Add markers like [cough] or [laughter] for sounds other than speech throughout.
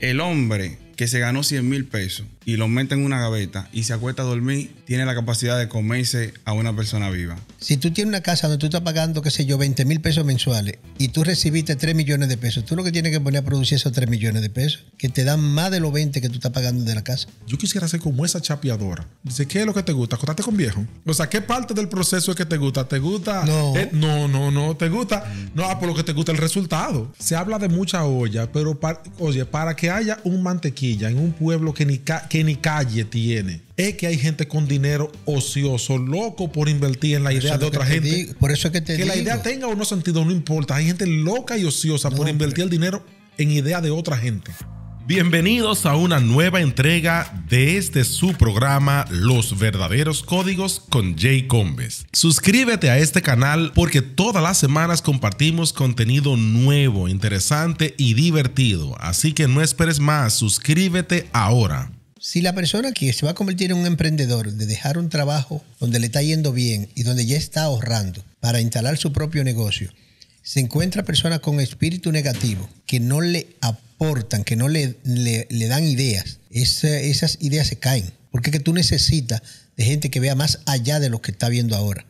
el hombre que se ganó 100 mil pesos y lo mete en una gaveta y se acuesta a dormir, tiene la capacidad de comerse a una persona viva. Si tú tienes una casa donde tú estás pagando, qué sé yo, 20 mil pesos mensuales y tú recibiste 3 millones de pesos, tú lo que tienes que poner a producir esos 3 millones de pesos, que te dan más de los 20 que tú estás pagando de la casa. Yo quisiera ser como esa chapeadora. Dice, ¿qué es lo que te gusta? Acostarte con viejo. O sea, ¿qué parte del proceso es que te gusta? ¿Te gusta? No. Eh, no, no, no. ¿Te gusta? No, ah, por lo que te gusta el resultado. Se habla de mucha olla, pero oye, para que haya un mantequilla en un pueblo que ni ni calle tiene. Es que hay gente con dinero ocioso, loco por invertir en la idea de otra gente. por eso que la idea tenga o no sentido, no importa. Hay gente loca y ociosa por invertir el dinero en idea de otra gente. Bienvenidos a una nueva entrega de este su programa Los verdaderos códigos con Jay Combes. Suscríbete a este canal porque todas las semanas compartimos contenido nuevo, interesante y divertido. Así que no esperes más, suscríbete ahora. Si la persona que se va a convertir en un emprendedor, de dejar un trabajo donde le está yendo bien y donde ya está ahorrando para instalar su propio negocio, se encuentra personas con espíritu negativo que no le aportan, que no le, le, dan ideas, esas ideas se caen. Porque que tú necesitas de gente que vea más allá de lo que está viendo ahora.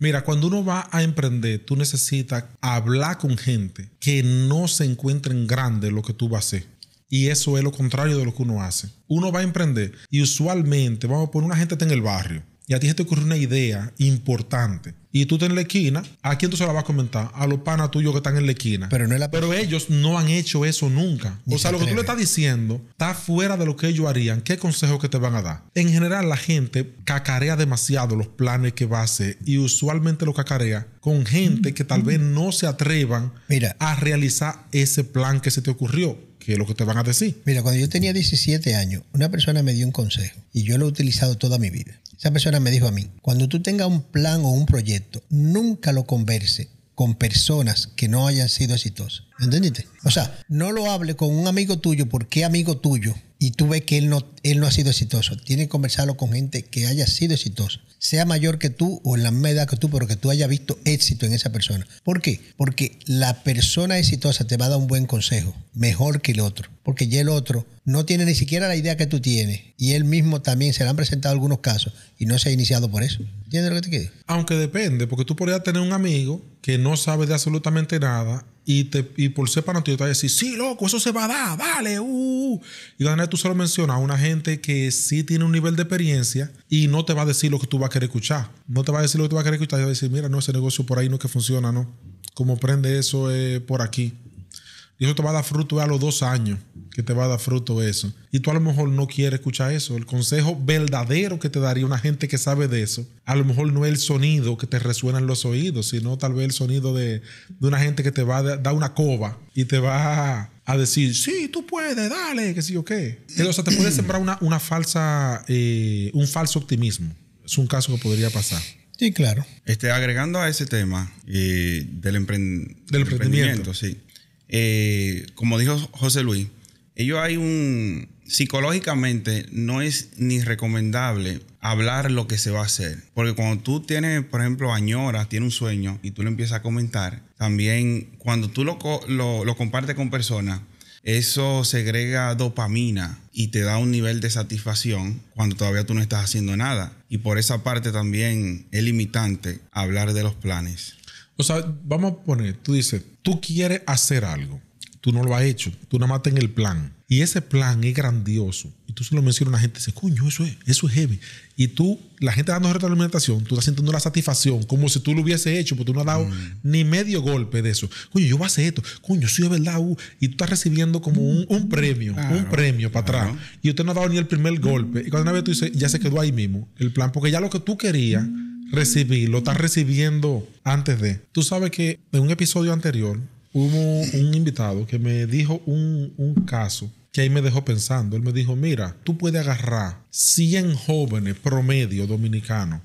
Mira, cuando uno va a emprender, tú necesitas hablar con gente que no se encuentre en grande lo que tú vas a hacer. Y eso es lo contrario de lo que uno hace. Uno va a emprender y usualmente, vamos a poner una gente está en el barrio y a ti se te ocurre una idea importante y tú estás en la esquina, ¿a quién tú se la vas a comentar? A los panas tuyos que están en la esquina. Pero, ellos no han hecho eso nunca. o sea, lo que tú le estás diciendo está fuera de lo que ellos harían. ¿Qué consejo que te van a dar? En general, la gente cacarea demasiado los planes que va a hacer y usualmente lo cacarea con gente que tal vez no se atrevan a realizar ese plan que se te ocurrió. ¿Qué es lo que te van a decir. Mira, cuando yo tenía 17 años, una persona me dio un consejo y yo lo he utilizado toda mi vida. Esa persona me dijo a mí, cuando tú tengas un plan o un proyecto, nunca lo converse con personas que no hayan sido exitosas. ¿Entendiste? O sea, no lo hable con un amigo tuyo porque amigo tuyo y tú ves que él no, él no ha sido exitoso. Tienes que conversarlo con gente que haya sido exitosa, sea mayor que tú o en la misma edad que tú, pero que tú hayas visto éxito en esa persona. ¿Por qué? Porque la persona exitosa te va a dar un buen consejo mejor que el otro, porque ya el otro no tiene ni siquiera la idea que tú tienes y él mismo también se le han presentado algunos casos y no se ha iniciado por eso. ¿Entiendes lo que te quiero Aunque depende, porque tú podrías tener un amigo que no sabe de absolutamente nada y, por ser para te va a decir, sí, loco, eso se va a dar, vale uh. uh". Y Daniel, tú solo mencionas a una gente que sí tiene un nivel de experiencia y no te va a decir lo que tú vas a querer escuchar. No te va a decir lo que tú vas a querer escuchar y va a decir, mira, no, ese negocio por ahí no es que funciona, no. cómo prende eso eh, por aquí. Y eso te va a dar fruto a los dos años que te va a dar fruto eso. Y tú a lo mejor no quieres escuchar eso. El consejo verdadero que te daría una gente que sabe de eso, a lo mejor no es el sonido que te resuena en los oídos, sino tal vez el sonido de, una gente que te va a dar una cova y te va a, decir, sí, tú puedes, dale, que sí o qué. O sea, te puede [clears throat] sembrar una, falsa, eh, un falso optimismo. Es un caso que podría pasar. Sí, claro. Este, agregando a ese tema eh, del, emprendimiento del, emprendimiento, emprendimiento sí. Eh, como dijo José Luis, ellos hay un, psicológicamente no es ni recomendable hablar lo que se va a hacer. Porque cuando tú tienes, por ejemplo, añoras, tienes un sueño y tú lo empiezas a comentar, también cuando tú lo, lo, lo compartes con personas, eso segrega dopamina y te da un nivel de satisfacción cuando todavía tú no estás haciendo nada. Y por esa parte también es limitante hablar de los planes. O sea, vamos a poner, tú dices, tú quieres hacer algo, tú no lo has hecho, tú nada más en el plan. Y ese plan es grandioso. Y tú se lo mencionas a la gente, dice, coño, eso es, eso es heavy. Y tú, la gente dando retroalimentación, tú estás sintiendo la satisfacción, como si tú lo hubiese hecho, porque tú no has dado mm. ni medio golpe de eso. Coño, yo voy a hacer esto, coño, soy de verdad, uh". y tú estás recibiendo como un, premio, un premio para atrás. Y usted no ha dado ni el primer golpe. Y cuando una vez tú dices, ya se quedó ahí mismo el plan, porque ya lo que tú querías. Mm. Recibí, lo estás recibiendo antes de. Tú sabes que en un episodio anterior hubo un invitado que me dijo un, un caso que ahí me dejó pensando. Él me dijo, mira, tú puedes agarrar 100 jóvenes promedio dominicanos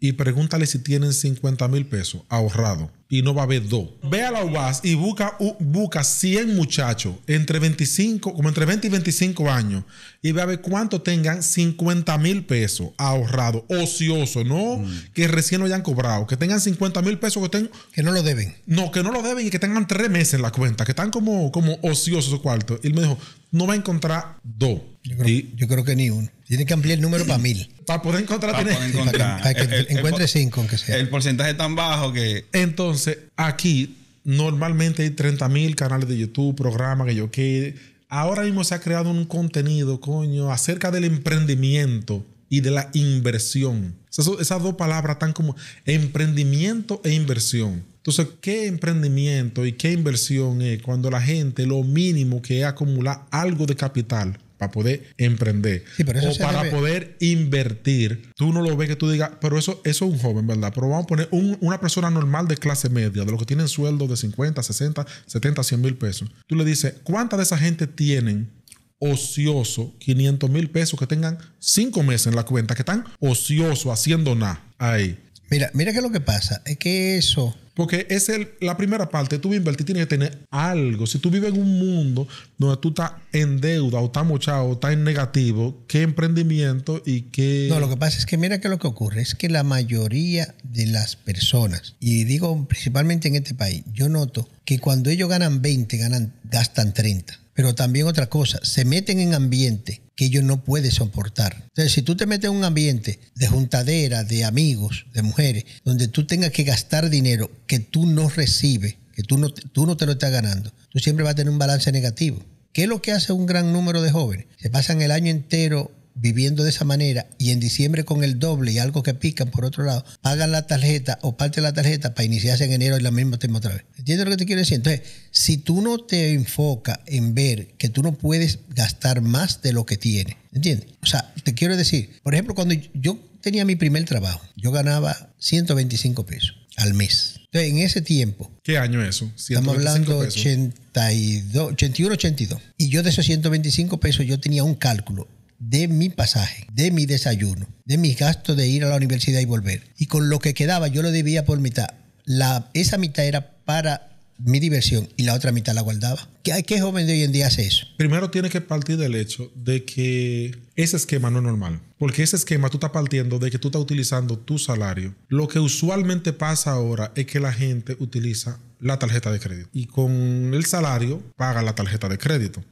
y pregúntale si tienen 50 mil pesos ahorrado y no va a haber dos. Ve a la UAS y busca, busca 100 muchachos entre 25, como entre 20 y 25 años y ve a ver cuánto tengan 50 mil pesos ahorrado ocioso, no mm. que recién lo hayan cobrado, que tengan 50 mil pesos que tengan. Que no lo deben. No, que no lo deben y que tengan tres meses en la cuenta, que están como, como ociosos su cuarto. Y él me dijo, no va a encontrar dos. Yo creo, que ni uno. Tiene que ampliar el número para mil. [clears throat] Para poder encontrar, para, poder encontrar. que, encuentre cinco, aunque sea. El porcentaje es tan bajo que. Entonces entonces, aquí normalmente hay 30 mil canales de YouTube, programas que yo que ahora mismo se ha creado un contenido, coño, acerca del emprendimiento y de la inversión. Esas, esas dos palabras tan como emprendimiento e inversión. Entonces, ¿qué emprendimiento y qué inversión es cuando la gente lo mínimo que acumula acumular algo de capital? poder emprender o para poder invertir, tú no lo ves que tú digas, pero eso, eso es un joven, ¿verdad? Pero vamos a poner una persona normal de clase media, de los que tienen sueldo de 50, 60, 70, 100 mil pesos. Tú le dices, ¿cuánta de esa gente tienen ocioso 500 mil pesos que tengan cinco meses en la cuenta, que están ocioso haciendo nada ahí? Mira, mira que lo que pasa es que eso porque es el, la primera parte. Tú invertir, tienes que tener algo. Si tú vives en un mundo donde tú estás en deuda o estás mochado o estás en negativo, ¿qué emprendimiento y qué...? No, lo que pasa es que mira que lo que ocurre es que la mayoría de las personas, y digo principalmente en este país, yo noto que cuando ellos ganan 20, ganan, gastan 30. Pero también otra cosa, se meten en ambiente que ellos no pueden soportar. Entonces, si tú te metes en un ambiente de juntadera, de amigos, de mujeres, donde tú tengas que gastar dinero que tú no recibes, que tú no, tú no te lo estás ganando, tú siempre vas a tener un balance negativo. ¿Qué es lo que hace un gran número de jóvenes? Se pasan el año entero viviendo de esa manera y en diciembre con el doble y algo que pican por otro lado, pagan la tarjeta o parte de la tarjeta para iniciarse en enero y la misma tema otra vez. ¿Entiendes lo que te quiero decir? Entonces, si tú no te enfocas en ver que tú no puedes gastar más de lo que tienes, ¿entiendes? O sea, te quiero decir, por ejemplo, cuando yo tenía mi primer trabajo, yo ganaba 125 pesos al mes. Entonces, en ese tiempo. ¿Qué año es eso? Estamos hablando 82, 81, 82. Y yo de esos 125 pesos, yo tenía un cálculo de mi pasaje, de mi desayuno, de mis gastos de ir a la universidad y volver. Y con lo que quedaba yo lo debía por mitad. La, esa mitad era para mi diversión y la otra mitad la guardaba. ¿Qué, ¿Qué joven de hoy en día hace eso? Primero tiene que partir del hecho de que ese esquema no es normal. Porque ese esquema tú estás partiendo de que tú estás utilizando tu salario. Lo que usualmente pasa ahora es que la gente utiliza la tarjeta de crédito. Y con el salario paga la tarjeta de crédito.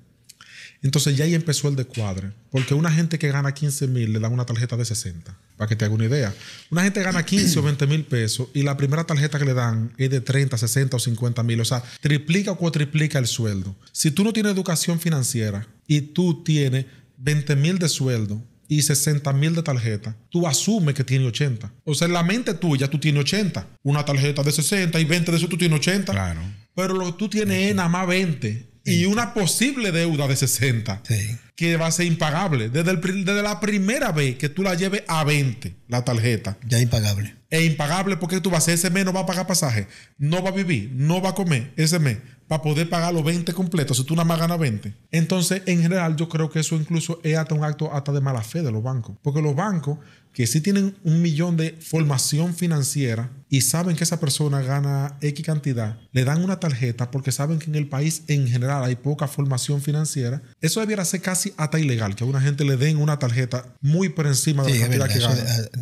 Entonces ya ahí empezó el descuadre, porque una gente que gana 15 mil le dan una tarjeta de 60, para que te haga una idea. Una gente gana 15 [clears throat] o 20 mil pesos y la primera tarjeta que le dan es de 30, 60 o 50 mil, o sea, triplica o cuatriplica el sueldo. Si tú no tienes educación financiera y tú tienes 20 mil de sueldo, y 60 mil de tarjeta, tú asumes que tienes 80. O sea, en la mente tuya tú tienes 80. Una tarjeta de 60 y 20 de eso tú tienes 80. Claro. Pero lo que tú tienes en es nada más 20 y una posible deuda de 60 que va a ser impagable. Desde, la primera vez que tú la lleves a 20, la tarjeta. Ya impagable. Es impagable porque tú vas a ese mes, no va a pagar pasaje, no va a vivir, no va a comer ese mes para poder pagar los 20 completos si tú nada más ganas 20. Entonces, en general, yo creo que eso incluso es hasta un acto hasta de mala fe de los bancos. Porque los bancos que si tienen un millón de formación financiera y saben que esa persona gana X cantidad, le dan una tarjeta porque saben que en el país en general hay poca formación financiera, eso debiera ser casi hasta ilegal, que a una gente le den una tarjeta muy por encima de la cantidad que gana.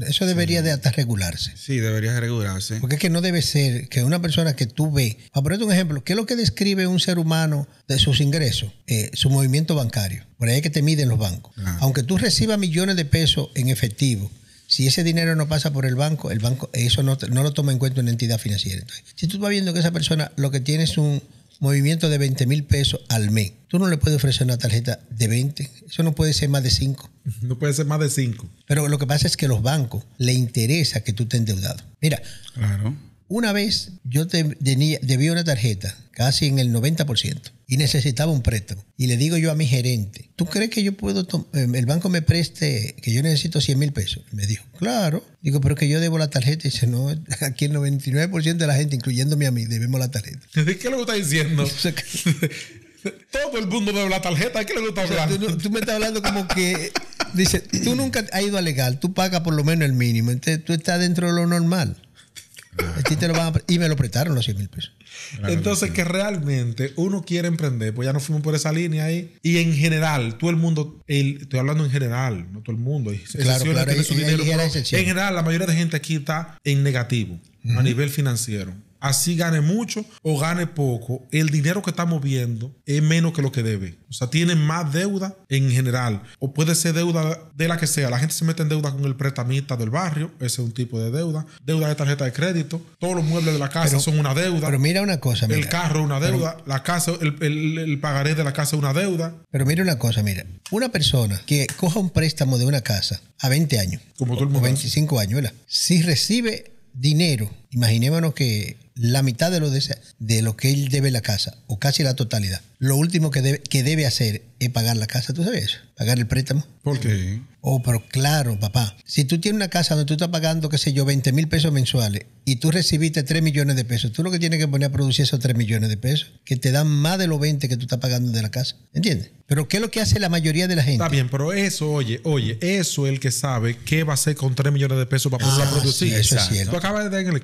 Eso, debería de hasta regularse. Sí, debería regularse. Porque es que no debe ser que una persona que tú ve... a ponerte un ejemplo, ¿qué es lo que describe un ser humano de sus ingresos? Eh, su movimiento bancario. Por ahí es que te miden los bancos. Ah. Aunque tú recibas millones de pesos en efectivo, si ese dinero no pasa por el banco, el banco eso no, lo toma en cuenta una entidad financiera. si tú vas viendo que esa persona lo que tiene es un movimiento de 20 mil pesos al mes, tú no le puedes ofrecer una tarjeta de 20, eso no puede ser más de 5. No puede ser más de 5. Pero lo que pasa es que a los bancos le interesa que tú te endeudado. Mira, claro. una vez yo te debía una tarjeta casi en el 90% y necesitaba un préstamo. Y le digo yo a mi gerente, ¿tú crees que yo puedo, eh, el banco me preste, que yo necesito 100 mil pesos? Me dijo, claro. Digo, pero es que yo debo la tarjeta. Y dice, no, [laughs] aquí el 99% de la gente, incluyéndome a mí, debemos la tarjeta. [laughs] ¿Qué es lo diciendo? [laughs] Todo el mundo debe la tarjeta. ¿Qué le gusta hablar? tú, me estás hablando como que Dice, tú nunca has ido a legal, tú pagas por lo menos el mínimo, entonces tú estás dentro de lo normal. te y me lo prestaron los 100 mil pesos. Entonces, que realmente uno quiere emprender, pues ya no fuimos por esa línea ahí. Y en general, todo el mundo, estoy hablando en general, no todo el mundo. Claro, en general, la mayoría de gente aquí está en negativo a nivel financiero así gane mucho o gane poco, el dinero que está moviendo es menos que lo que debe. O sea, tiene más deuda en general. O puede ser deuda de la que sea. La gente se mete en deuda con el prestamista del barrio. Ese es un tipo de deuda. Deuda de tarjeta de crédito. Todos los muebles de la casa son una deuda. Pero mira una cosa. Mira. El carro es una deuda. la casa, el, pagaré de la casa es una deuda. Pero mira una cosa, mira. Una persona que coja un préstamo de una casa a 20 años. Como todo el 25 años, Si recibe dinero Imaginémonos que la mitad de lo, de, lo que él debe la casa, o casi la totalidad, lo último que debe, que debe hacer es pagar la casa, ¿tú sabes? Pagar el préstamo. ¿Por qué? Oh, pero claro, papá. Si tú tienes una casa donde tú estás pagando, qué sé yo, 20 mil pesos mensuales y tú recibiste 3 millones de pesos, tú lo que tienes que poner a producir esos 3 millones de pesos, que te dan más de los 20 que tú estás pagando de la casa. ¿Entiendes? Pero ¿qué es lo que hace la mayoría de la gente? Está bien, pero eso, oye, oye, eso es el que sabe qué va a hacer con 3 millones de pesos para poder ah, producir. eso es cierto. Tú acabas de dar el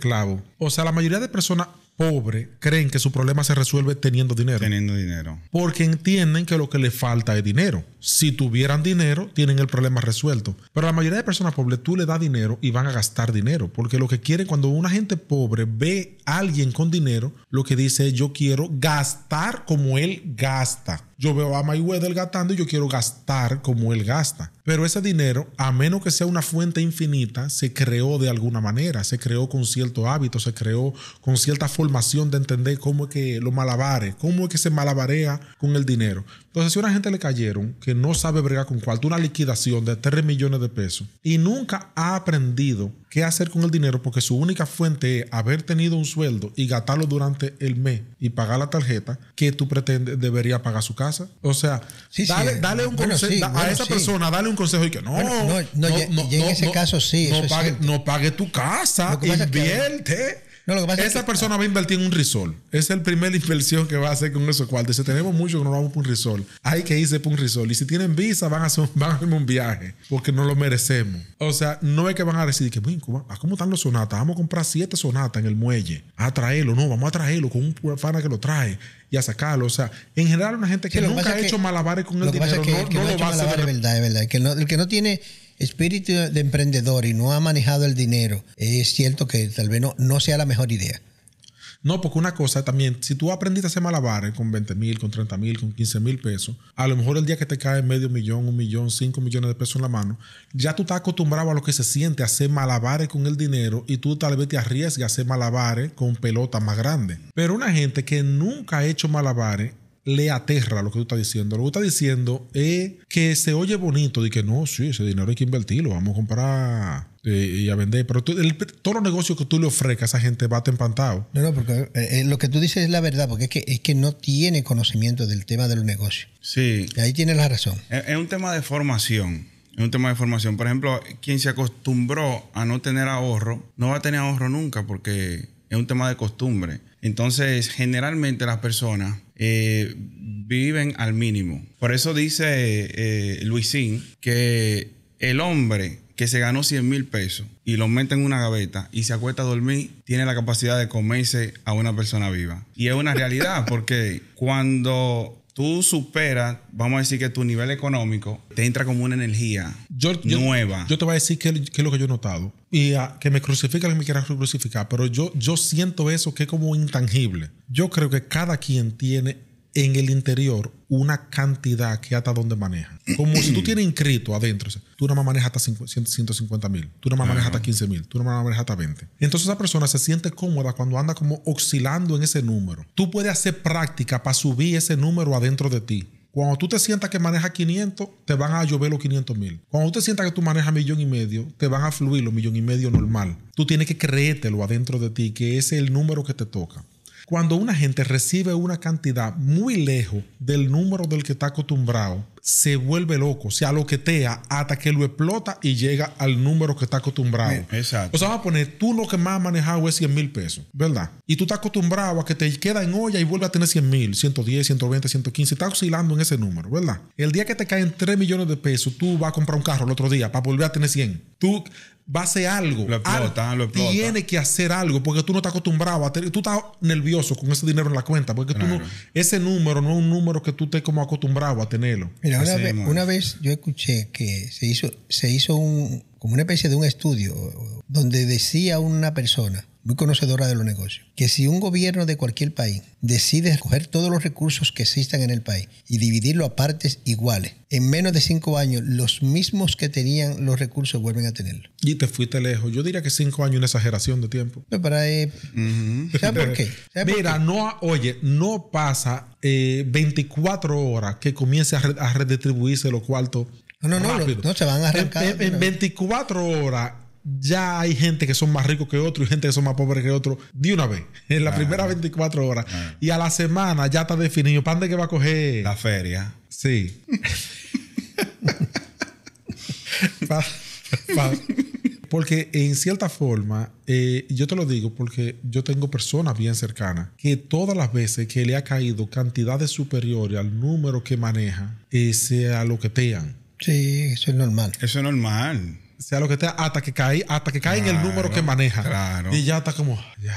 o sea, la mayoría de personas Pobre creen que su problema se resuelve teniendo dinero. Teniendo dinero. Porque entienden que lo que le falta es dinero. Si tuvieran dinero, tienen el problema resuelto. Pero la mayoría de personas pobres, tú le das dinero y van a gastar dinero. Porque lo que quieren, cuando una gente pobre ve a alguien con dinero, lo que dice es: Yo quiero gastar como él gasta. Yo veo a Mayweather gastando y yo quiero gastar como él gasta. Pero ese dinero, a menos que sea una fuente infinita, se creó de alguna manera, se creó con cierto hábito, se creó con cierta forma formación de entender cómo es que lo malabares, cómo es que se malabarea con el dinero. Entonces, si a una gente le cayeron que no sabe bregar con cuarto, una liquidación de 3 millones de pesos y nunca ha aprendido qué hacer con el dinero porque su única fuente es haber tenido un sueldo y gastarlo durante el mes y pagar la tarjeta, que tú pretendes debería pagar su casa. O sea, sí, dale, eh, dale, un consejo a esa persona, dale un consejo y que no, no, no, en ese caso sí. pague, no pague tu casa, invierte. No, Esa persona va a invertir en un risol. Es la primera inversión que va a hacer con esos cuartos. Si tenemos mucho que no vamos por un risol, hay que irse por un risol. Y si tienen visa, van a hacer, [laughs] van un viaje porque no lo merecemos. O sea, no es que van a decir que, ah, ¿cómo están los sonatas? Vamos a comprar siete sonatas en el muelle. A traerlo, no, vamos a traerlo con un fana que lo trae y a sacarlo. O sea, en general, una gente que, nunca ha hecho malabares con el dinero que no, que no, lo va verdad, es verdad. el que no tiene espíritu de emprendedor y no ha manejado el dinero, es cierto que tal vez no, sea la mejor idea. No, porque una cosa también, si tú aprendiste a hacer malabares con 20 mil, con 30 mil, con 15 mil pesos, a lo mejor el día que te cae medio millón, un millón, cinco millones de pesos en la mano, ya tú estás acostumbrado a lo que se siente hacer malabares con el dinero y tú tal vez te arriesgas a hacer malabares con pelota más grande. Pero una gente que nunca ha hecho malabares le aterra lo que tú estás diciendo. Lo que tú estás diciendo es que se oye bonito de que no, sí, ese dinero hay que invertirlo, vamos a comprar eh, y a vender. Pero todo todos los negocios que tú le ofrezcas a esa gente va empantado. No, no, porque eh, eh, lo que tú dices es la verdad, porque es que, no tiene conocimiento del tema del negocio. Sí. Y ahí tienes la razón. es un tema de formación. Es un tema de formación. Por ejemplo, quien se acostumbró a no tener ahorro, no va a tener ahorro nunca porque es un tema de costumbre. Entonces, generalmente las personas eh, viven al mínimo. Por eso dice eh, Luisín que el hombre que se ganó 100 mil pesos y lo mete en una gaveta y se acuesta a dormir, tiene la capacidad de comerse a una persona viva. Y es una realidad porque cuando tú superas, vamos a decir que tu nivel económico, te entra como una energía nueva. Yo, te voy a decir qué, es lo que yo he notado. Y ah, que me crucifica que me quiera crucificar, pero yo, yo siento eso que es como intangible. Yo creo que cada quien tiene en el interior una cantidad que hasta donde maneja. Como si tú tienes inscrito adentro, tú no más manejas hasta 150 mil, tú no más manejas hasta 15 mil, tú no más manejas hasta 20. Entonces esa persona se siente cómoda cuando anda como oscilando en ese número. Tú puedes hacer práctica para subir ese número adentro de ti. Cuando tú te sientas que manejas 500, te van a llover los 500 mil. Cuando tú te sientas que tú manejas millón y medio, te van a fluir los millón y medio normal. Tú tienes que creértelo adentro de ti, que ese es el número que te toca. Cuando una gente recibe una cantidad muy lejos del número del que está acostumbrado, se vuelve loco, se aloquetea hasta que lo explota y llega al número que está acostumbrado. Eh, exacto. O sea, vamos a poner, tú lo que más has manejado es 100 mil pesos, ¿verdad? Y tú estás acostumbrado a que te queda en olla y vuelve a tener 100 mil, 110, 120, 115, estás oscilando en ese número, ¿verdad? El día que te caen 3 millones de pesos, tú vas a comprar un carro el otro día para volver a tener 100. Tú va a hacer algo. Tiene que hacer algo porque tú no estás acostumbrado a tener, tú estás nervioso con ese dinero en la cuenta porque tú no, ese número no es un número que tú estés como acostumbrado a tenerlo. Mira, una, vez, una vez, yo escuché que se hizo, se hizo un, como una especie de un estudio donde decía una persona, muy conocedora de los negocios, que si un gobierno de cualquier país decide escoger todos los recursos que existan en el país y dividirlo a partes iguales, en menos de cinco años los mismos que tenían los recursos vuelven a tenerlo. Y te fuiste lejos. Yo diría que cinco años es una exageración de tiempo. Pero para... Eh, por qué? [laughs] Mira, no, oye, no pasa 24 eh, horas que comience a, redistribuirse los cuartos. No, no, no, se van a arrancar. en 24 horas ya hay gente que son más ricos que otros y gente que son más pobres que otros de una vez, [laughs] en las primeras 24 horas. Ah. Y a la semana ya está definido. ¿Para de que va a coger? La feria. Sí. [laughs] Porque en cierta forma, eh, yo te lo digo porque yo tengo personas bien cercanas que todas las veces que le ha caído cantidades superiores al número que maneja, eh, lo se aloquetean. Sí, eso es normal. Eso es normal sea lo que sea, hasta que cae, hasta que cae en el número que maneja. Y ya está como, ya,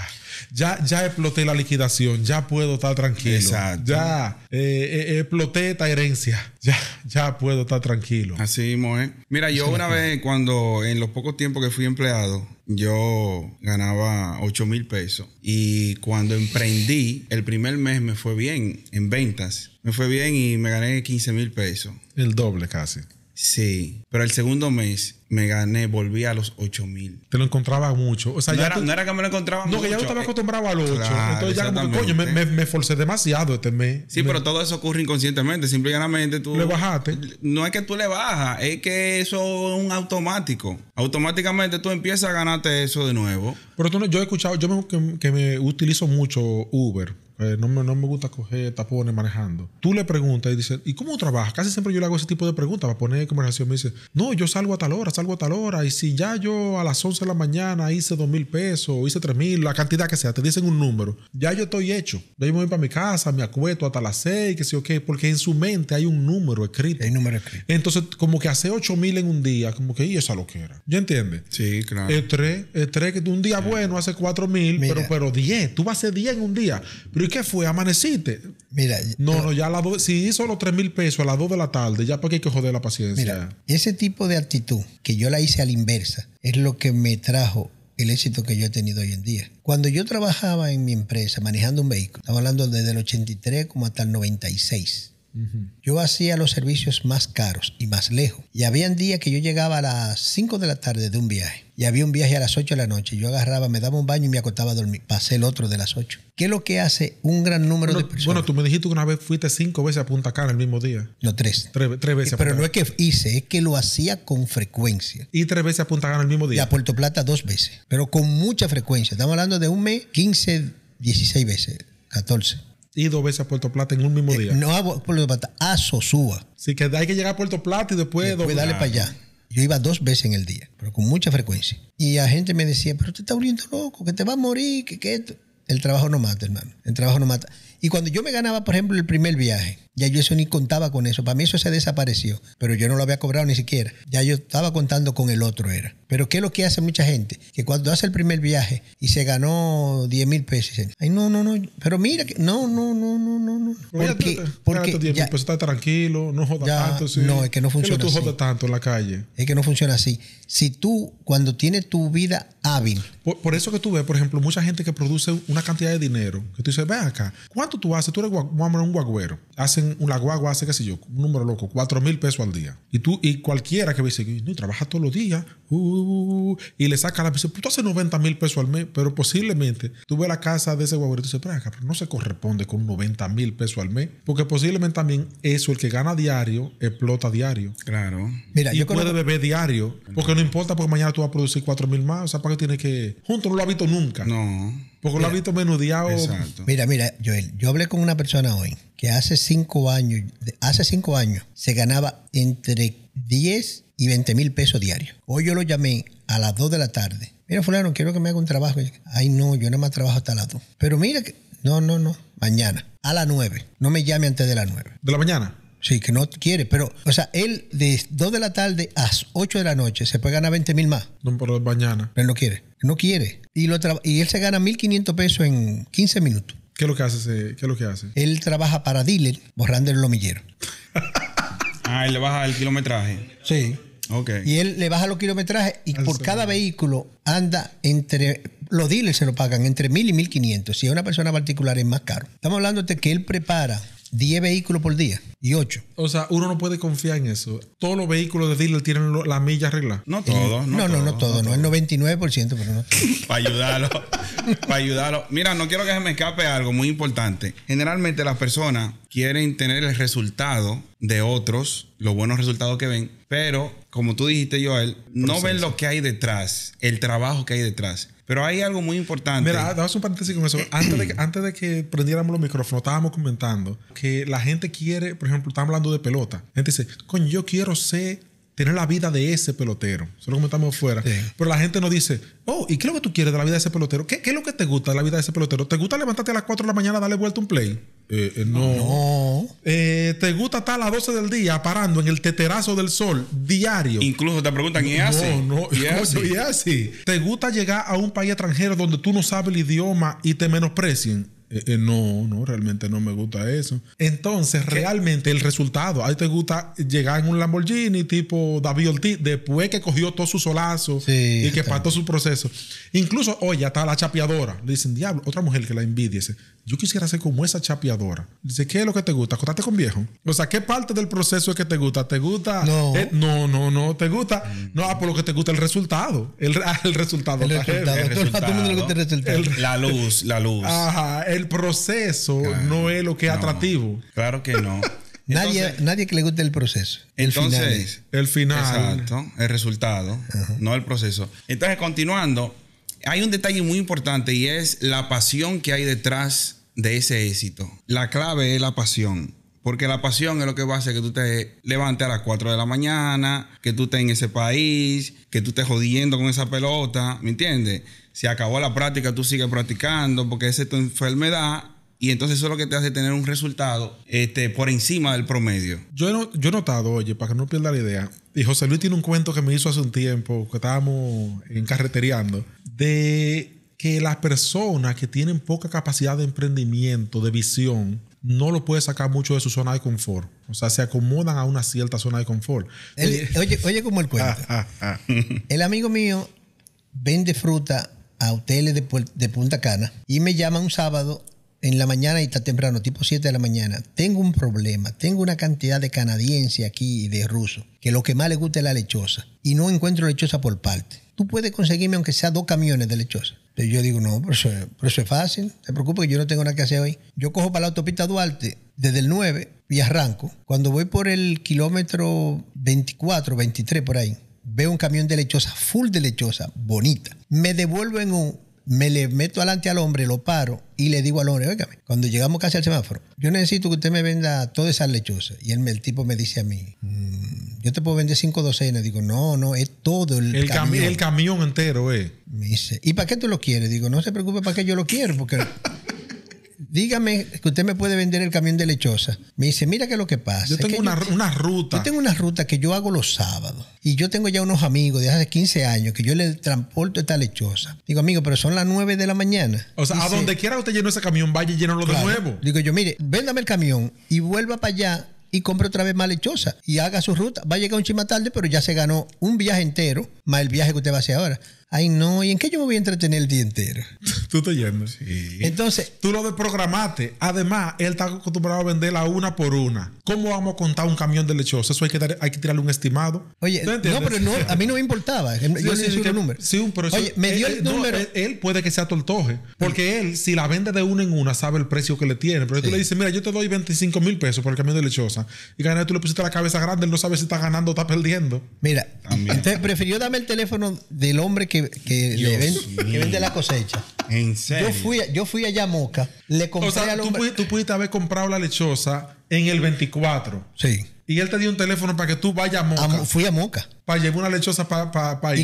ya, ya exploté la liquidación, ya puedo estar tranquilo. Ya eh, eh, exploté esta herencia, ya, ya puedo estar tranquilo. Así mismo, ¿eh? Mira, yo una vez, cuando en los pocos tiempos que fui empleado, yo ganaba 8 mil pesos. Y cuando emprendí, el primer mes me fue bien en ventas. Me fue bien y me gané 15 mil pesos. El doble casi. Sí, pero el segundo mes me gané, volví a los 8 mil. Te lo encontraba mucho. O sea, no, era, no era que me lo encontraba mucho. No, que ya no estaba eh, acostumbrado los 8. entonces ya como coño, me, forcé demasiado este mes. Sí, pero todo eso ocurre inconscientemente. Simplemente tú... Le bajaste. No es que tú le bajas, es que eso es un automático. Automáticamente tú empiezas a ganarte eso de nuevo. Pero tú no, yo he escuchado, yo me, que, me utilizo mucho Uber. Eh, no, me, no, me, gusta coger tapones manejando. Tú le preguntas y dices, ¿y cómo trabajas? Casi siempre yo le hago ese tipo de preguntas para poner en conversación. Me dice, no, yo salgo a tal hora, salgo a tal hora y si ya yo a las 11 de la mañana hice 2 mil pesos, hice 3 mil, la cantidad que sea, te dicen un número, ya yo estoy hecho. Ya yo me voy para mi casa, me acueto hasta las 6, que si o qué, porque en su mente hay un número escrito. Hay número escrito. Entonces, como que hace 8 mil en un día, como que, y esa lo que era. ¿Ya entiendes? Sí, claro. Es 3, es 3, que un día bueno hace 4 mil, pero, pero 10, tú vas a hacer 10 en un día. Pero ¿y qué fue? ¿Amaneciste? Mira. No, no, ya a las 2, si hizo los 3 mil pesos a las 2 de la tarde, ya para qué hay que joder la paciencia. Mira, ese tipo de actitud que yo la hice a la inversa, es lo que me trajo el éxito que yo he tenido hoy en día. Cuando yo trabajaba en mi empresa manejando un vehículo, estaba hablando desde el 83 como hasta el 96, yo hacía los servicios más caros y más lejos. Y había un día que yo llegaba a las 5 de la tarde de un viaje. Y había un viaje a las 8 de la noche. Yo agarraba, me daba un baño y me acostaba a dormir. Pasé el otro de las 8. ¿Qué es lo que hace un gran número de personas? Bueno, tú me dijiste que una vez fuiste cinco veces a Punta Cana el mismo día. No, tres. Tres, veces. Pero a Punta no es que hice, es que lo hacía con frecuencia. Y tres veces a Punta Cana el mismo día. Y a Puerto Plata dos veces. Pero con mucha frecuencia. Estamos hablando de un mes, 15, 16 veces, 14 y dos veces a Puerto Plata en un mismo eh, día. no a Puerto Plata, a Sosúa. Sí, que hay que llegar a Puerto Plata y después... Después para allá. Yo iba dos veces en el día, pero con mucha frecuencia. Y la gente me decía, pero te está volviendo loco, que te vas a morir, que, que esto. El trabajo no mata, hermano. El trabajo no mata. Y cuando yo me ganaba, por ejemplo, el primer viaje, ya yo eso ni contaba con eso. Para mí eso se desapareció, pero yo no lo había cobrado ni siquiera. Ya yo estaba contando con el otro era. Pero ¿qué es lo que hace mucha gente? Que cuando hace el primer viaje y se ganó 10 mil pesos, dicen, ay, no, no, no, pero mira, no, no, no, no, no, no. Porque, porque, ya, está tranquilo, no joda tanto. No, es que no funciona así. tú tanto en la calle? Es que no funciona así. Si tú, cuando tienes tu vida hábil. Por, eso que tú ves, por ejemplo, mucha gente que produce una cantidad de dinero, que tú dices, ve acá, ¿cuánto tú haces? Tú eres un guagüero. Hacen una guagua, hace qué sé yo, un número loco, 4 mil pesos al día. Y tú, y cualquiera que y dice, no, trabaja todos los días, uh, uh, uh, y le saca la dice, tú haces 90 mil pesos al mes, pero posiblemente tú ves la casa de ese guaguero y dices, pero no se corresponde con 90 mil pesos al mes, porque posiblemente también eso, el que gana diario, explota diario. Claro. Mira, y yo puede beber diario, porque no importa, porque mañana tú vas a producir 4 mil más, o sea, ¿para qué tienes que...? Junto no lo ha visto nunca. No. Porque lo ha visto Mira, mira, Joel, yo hablé con una persona hoy que hace cinco años, hace cinco años, se ganaba entre 10 y 20 mil pesos diarios. Hoy yo lo llamé a las 2 de la tarde. Mira, fulano, quiero que me haga un trabajo. Ay, no, yo nada más trabajo hasta las 2. Pero mira, que, no, no, no, mañana, a las 9. No me llame antes de las 9. ¿De la mañana? Sí, que no quiere, pero, o sea, él de 2 de la tarde a 8 de la noche se puede ganar 20 mil más. No, pero mañana. Pero él no quiere, no quiere. Y, y él se gana 1.500 pesos en 15 minutos. ¿Qué es lo que hace? ¿Qué lo que hace? Él trabaja para dealer borrando el lomillero. [laughs] ah, él le baja el kilometraje. Sí. Ok. Y él le baja los kilometrajes y por cada vehículo anda entre. Los dealers se lo pagan entre mil y 1500 quinientos. Si es una persona particular es más caro. Estamos hablando de que él prepara 10 vehículos por día y 8. O sea, uno no puede confiar en eso. Todos los vehículos de dealer tienen la milla arreglada. No todos, eh, no, no, no, todos, no, todo. el 99%, pero no. [laughs] para ayudarlo, para ayudarlo. Mira, no quiero que se me escape algo muy importante. Generalmente las personas quieren tener el resultado de otros, los buenos resultados que ven, pero como tú dijiste, Joel, no ven lo que hay detrás, el trabajo que hay detrás. Pero hay algo muy importante. Mira, ah, damos un paréntesis con eso. Eh, antes de, que, [clears throat] antes de que prendiéramos los micrófonos, estábamos comentando que la gente quiere, por ejemplo, estábamos hablando de pelota. La gente dice, coño, yo quiero ser tener la vida de ese pelotero. Eso lo comentamos fuera. Pero la gente nos dice, oh, ¿y qué es lo que tú quieres de la vida de ese pelotero? ¿Qué, es lo que te gusta de la vida de ese pelotero? ¿Te gusta levantarte a las 4 de la mañana, a darle vuelta un play? Eh, eh, no. Ah, eh, ¿Te gusta estar a las 12 del día parando en el teterazo del sol diario? Incluso te preguntan, ¿y así? No, no, ¿y así? ¿Te gusta llegar a un país extranjero donde tú no sabes el idioma y te menosprecian? Eh, eh, no, no, realmente no me gusta eso. Entonces, realmente el resultado, ahí te gusta llegar en un Lamborghini tipo David después que cogió todo su solazo y que pasó su proceso. Incluso, oye, está la chapeadora, le dicen, diablo, otra mujer que la envidia, yo quisiera ser como esa chapeadora. Dice, ¿qué es lo que te gusta? Acostarte con viejo. O sea, ¿qué parte del proceso es que te gusta? ¿Te gusta? No, no, no, no, te gusta. No, ah, por lo que te gusta el resultado. El, resultado. La luz, la luz. Ajá. El el proceso no es lo que es atractivo. Claro que no. [laughs] nadie, nadie que le guste el proceso. El entonces, final. El final. Exacto, el resultado, no el proceso. Entonces, continuando, hay un detalle muy importante y es la pasión que hay detrás de ese éxito. La clave es la pasión. Porque la pasión es lo que va a hacer que tú te levantes a las 4 de la mañana, que tú estés en ese país, que tú estés jodiendo con esa pelota, ¿me entiendes? se acabó la práctica, tú sigues practicando porque esa es tu enfermedad y entonces eso es lo que te hace tener un resultado este, por encima del promedio. Yo, yo he notado, oye, para que no pierda la idea, y José Luis tiene un cuento que me hizo hace un tiempo, que estábamos encarretereando, de que las personas que tienen poca capacidad de emprendimiento, de visión, no lo puede sacar mucho de su zona de confort. O sea, se acomodan a una cierta zona de confort. oye, como el cuento. Ah, ah, ah. El amigo mío vende fruta a hoteles de, Punta Cana y me llama un sábado en la mañana y está temprano, tipo 7 de la mañana. Tengo un problema, tengo una cantidad de canadiense aquí y de ruso que lo que más le gusta es la lechosa y no encuentro lechosa por parte. Tú puedes conseguirme aunque sea dos camiones de lechosa. Pero yo digo, no, pero eso, es fácil. No te preocupes que yo no tengo nada que hacer hoy. Yo cojo para la autopista Duarte desde el 9 y arranco. Cuando voy por el kilómetro 24, 23 por ahí, veo un camión de lechosa, full de lechosa, bonita. Me devuelvo en un, me le meto adelante al hombre, lo paro y le digo al hombre, óigame, cuando llegamos casi al semáforo, yo necesito que usted me venda todas esas lechosas. Y el tipo me dice a mí, mm, yo te puedo vender cinco docenas. Digo, no, no, es todo el, el camión. el camión entero, eh. Me dice, ¿y para qué tú lo quieres? Digo, no se preocupe para qué yo lo quiero, porque... [laughs] dígame que usted me puede vender el camión de lechosa. Me dice, mira es lo que pasa. Yo tengo una, ruta. Yo tengo una ruta que yo hago los sábados. Y yo tengo ya unos amigos de hace 15 años que yo le transporto esta lechosa. Digo, amigo, pero son las 9 de la mañana. O sea, a donde quiera usted lleno ese camión, vaya y llénalo de nuevo. Digo yo, mire, véndame el camión y vuelva para allá y compre otra vez más lechosa y haga su ruta. Va a llegar un chima tarde, pero ya se ganó un viaje entero, más el viaje que usted va a hacer ahora. Ay, no, ¿y en qué yo me voy a entretener el día entero? [laughs] Tú te llenas. Sí. Entonces. Tú lo desprogramaste. Además, él está acostumbrado a venderla una por una. ¿Cómo vamos a contar un camión de lechosa? Eso hay que, dar, hay que tirarle un estimado. Oye, no, pero no, a mí no me importaba. Yo sí, sí, número. Sí, pero Oye, me dio él, el número. él, puede que sea tortoje. Porque él, si la vende de una en una, sabe el precio que le tiene. Pero tú le dices, mira, yo te doy 25 mil pesos por el camión de lechosa. Y ganar tú le pusiste la cabeza grande, él no sabe si está ganando o está perdiendo. Mira, También. prefirió darme el teléfono del hombre que que, vende la cosecha. Yo fui, yo fui a Moca le compré al hombre... tú, pudiste haber comprado la lechosa en el 24. Sí. Y él te dio un teléfono para que tú vayas a Moca. fui a Moca. Para llevar una lechosa para pa, le,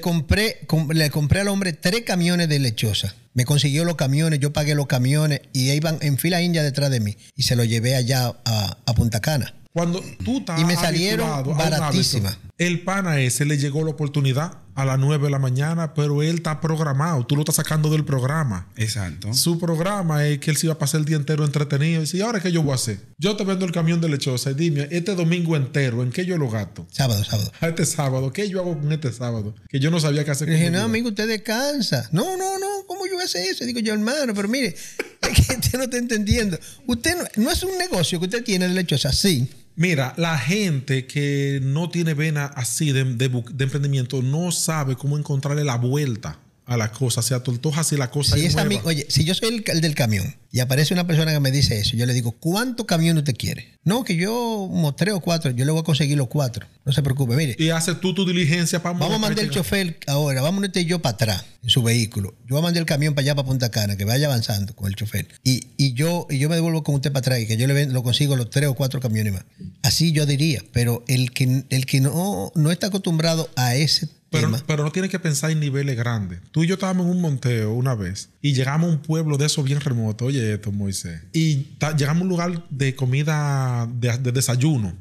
compré, le compré al hombre tres camiones de lechosa. Me consiguió los camiones, yo pagué los camiones y iban en fila india detrás de mí. Y se los llevé allá a, a Punta Cana. Cuando tú Y me salieron baratísimas. El pana ese le llegó la oportunidad a las 9 de la mañana, pero él está programado. Tú lo estás sacando del programa. Exacto. Su programa es que él se iba a pasar el día entero entretenido. Y dice, ahora qué yo voy a hacer? Yo te vendo el camión de lechosa y dime, este domingo entero, ¿en qué yo lo gato Sábado, sábado. Este sábado, ¿qué yo hago con este sábado? Que yo no sabía qué hacer con Dije, no, amigo, usted descansa. No, no, no, ¿cómo yo voy a hacer eso? Digo yo, hermano, pero mire, [laughs] es que usted no está entendiendo. Usted no, es un negocio que usted tiene de lechosa, sí Mira, la gente que no tiene vena así de, de emprendimiento no sabe cómo encontrarle la vuelta la cosa, se atortoja si la cosa si es Oye, si yo soy el, del camión y aparece una persona que me dice eso, yo le digo, ¿cuánto camión usted quiere? No, que yo como tres o cuatro, yo le voy a conseguir los cuatro. No se preocupe, mire. Y hace tú tu diligencia para... Vamos a mandar el chofer ahora, a y yo para atrás en su vehículo. Yo voy a mandar el camión para allá, para Punta Cana, que vaya avanzando con el chofer. Y, yo, y yo me devuelvo con usted para atrás y que yo le lo consigo los tres o cuatro camiones más. Sí, yo diría, pero el que, el que no, no está acostumbrado a ese pero, tema. Pero no tiene que pensar en niveles grandes. Tú y yo estábamos en un monteo una vez y llegamos a un pueblo de eso bien remoto, oye esto, Moisés. Y llegamos a un lugar de comida, de, desayuno.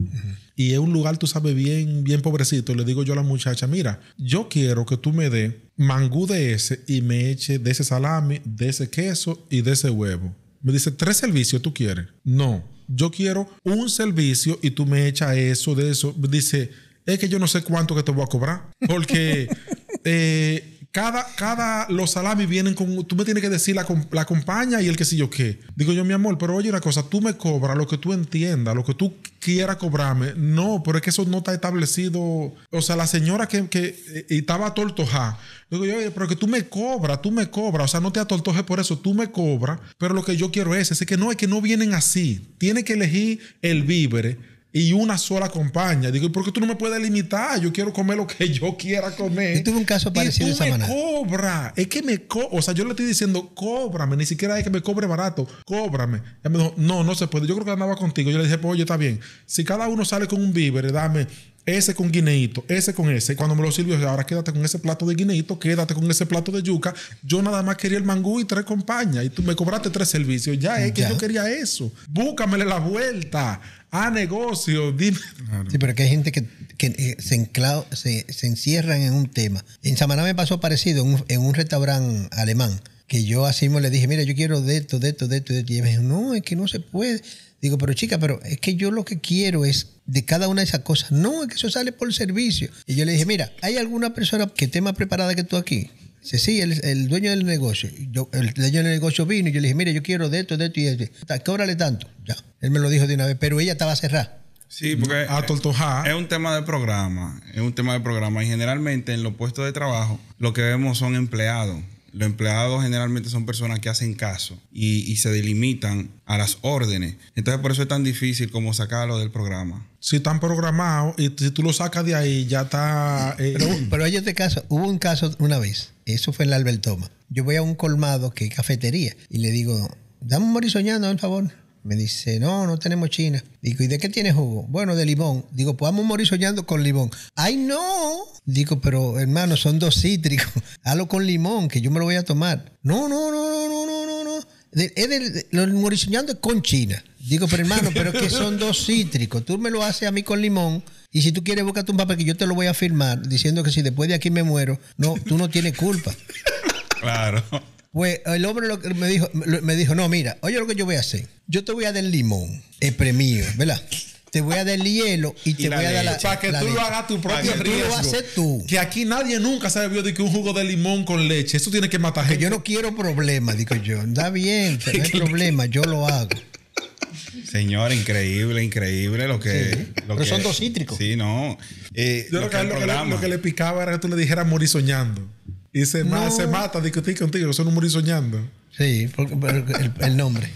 Y es un lugar, tú sabes, bien, bien pobrecito. Le digo yo a la muchacha, mira, yo quiero que tú me dé mangú de ese y me eche de ese salami, de ese queso y de ese huevo. Me dice, tres servicios tú quieres. No yo quiero un servicio y tú me echas eso, de eso. Dice, es que yo no sé cuánto que te voy a cobrar. Porque [laughs] eh, cada, los salami vienen con, tú me tienes que decir la, la compañía y el que sé yo qué. Digo yo, mi amor, pero oye una cosa, tú me cobras lo que tú entiendas, lo que tú quieras cobrarme. No, pero es que eso no está establecido. O sea, la señora que, eh, estaba tortoja. digo yo, pero que tú me cobras, tú me cobras, o sea, no te atortojes por eso, tú me cobras, pero lo que yo quiero es, es que no, es que no vienen así. Tiene que elegir el vívere y una sola compañía. Digo, ¿por qué tú no me puedes limitar? Yo quiero comer lo que yo quiera comer. Yo tuve un caso parecido y tú esa me cobra. Es que me cobra. O sea, yo le estoy diciendo, cóbrame. Ni siquiera es que me cobre barato. Cóbrame. Ella me dijo, no, no se puede. Yo creo que andaba contigo. Yo le dije, pues, oye, está bien. Si cada uno sale con un víver, dame ese con guineíto, ese con ese. Cuando me lo sirvió, ahora quédate con ese plato de guineíto, quédate con ese plato de yuca. Yo nada más quería el mangú y tres compañías. Y tú me cobraste tres servicios. Ya es que yo quería eso. Búscamele la vuelta a negocio. Dime. Sí, pero que hay gente que, eh, se, encierran en un tema. En Samaná me pasó parecido en un, en un restaurante alemán que yo así mismo le dije, mira, yo quiero de esto, de esto, de esto, de esto. Y ella me dijo, no, es que no se puede. Digo, pero chica, pero es que yo lo que quiero es de cada una de esas cosas. No, es que eso sale por servicio. Y yo le dije, mira, ¿hay alguna persona que esté más preparada que tú aquí? Dice, sí, el, dueño del negocio. el dueño del negocio vino y yo le dije, mira, yo quiero de esto, de esto y de esto. Cóbrale tanto. Ya. Él me lo dijo de una vez, pero ella estaba cerrada. Sí, porque a es un tema de programa, es un tema de programa y generalmente en los puestos de trabajo lo que vemos son empleados los empleados generalmente son personas que hacen caso y, se delimitan a las órdenes. Entonces por eso es tan difícil como sacarlo del programa. Si están programados y si tú lo sacas de ahí, ya está... Eh, pero, hay este caso, hubo un caso una vez, eso fue en la Albertoma. Yo voy a un colmado que es cafetería y le digo, dame un morisoñano, por favor. Me dice, no, no tenemos China. Digo, ¿y de qué tienes jugo? Bueno, de limón. Digo, podamos pues morir soñando con limón. ¡Ay, no! Digo, pero hermano, son dos cítricos. [laughs] Halo con limón, que yo me lo voy a tomar. No, no, no, no, no, no, no, no. es soñando con China. Digo, pero hermano, pero que son dos cítricos. Tú me lo haces a mí con limón. Y si tú quieres, búscate un papel que yo te lo voy a firmar diciendo que si después de aquí me muero, no, tú no tienes culpa. Claro. Pues el hombre me dijo, me dijo, no, mira, oye lo que yo voy a hacer. Yo te voy a dar limón, el premio, ¿verdad? Te voy a dar hielo y, te voy a dar la. Para que tú lo hagas tu propio riesgo. Que aquí nadie nunca se vio de que un jugo de limón con leche. Eso tiene que matar gente. Yo no quiero problemas, digo yo. Da bien, pero no hay [laughs] problema, yo lo hago. Señor, increíble, increíble lo que. lo pero son dos cítricos. Sí, no. yo lo, que, le, picaba era que tú le dijeras morir soñando. Y se, se mata discutir contigo, eso no morir soñando. Sí, el, nombre.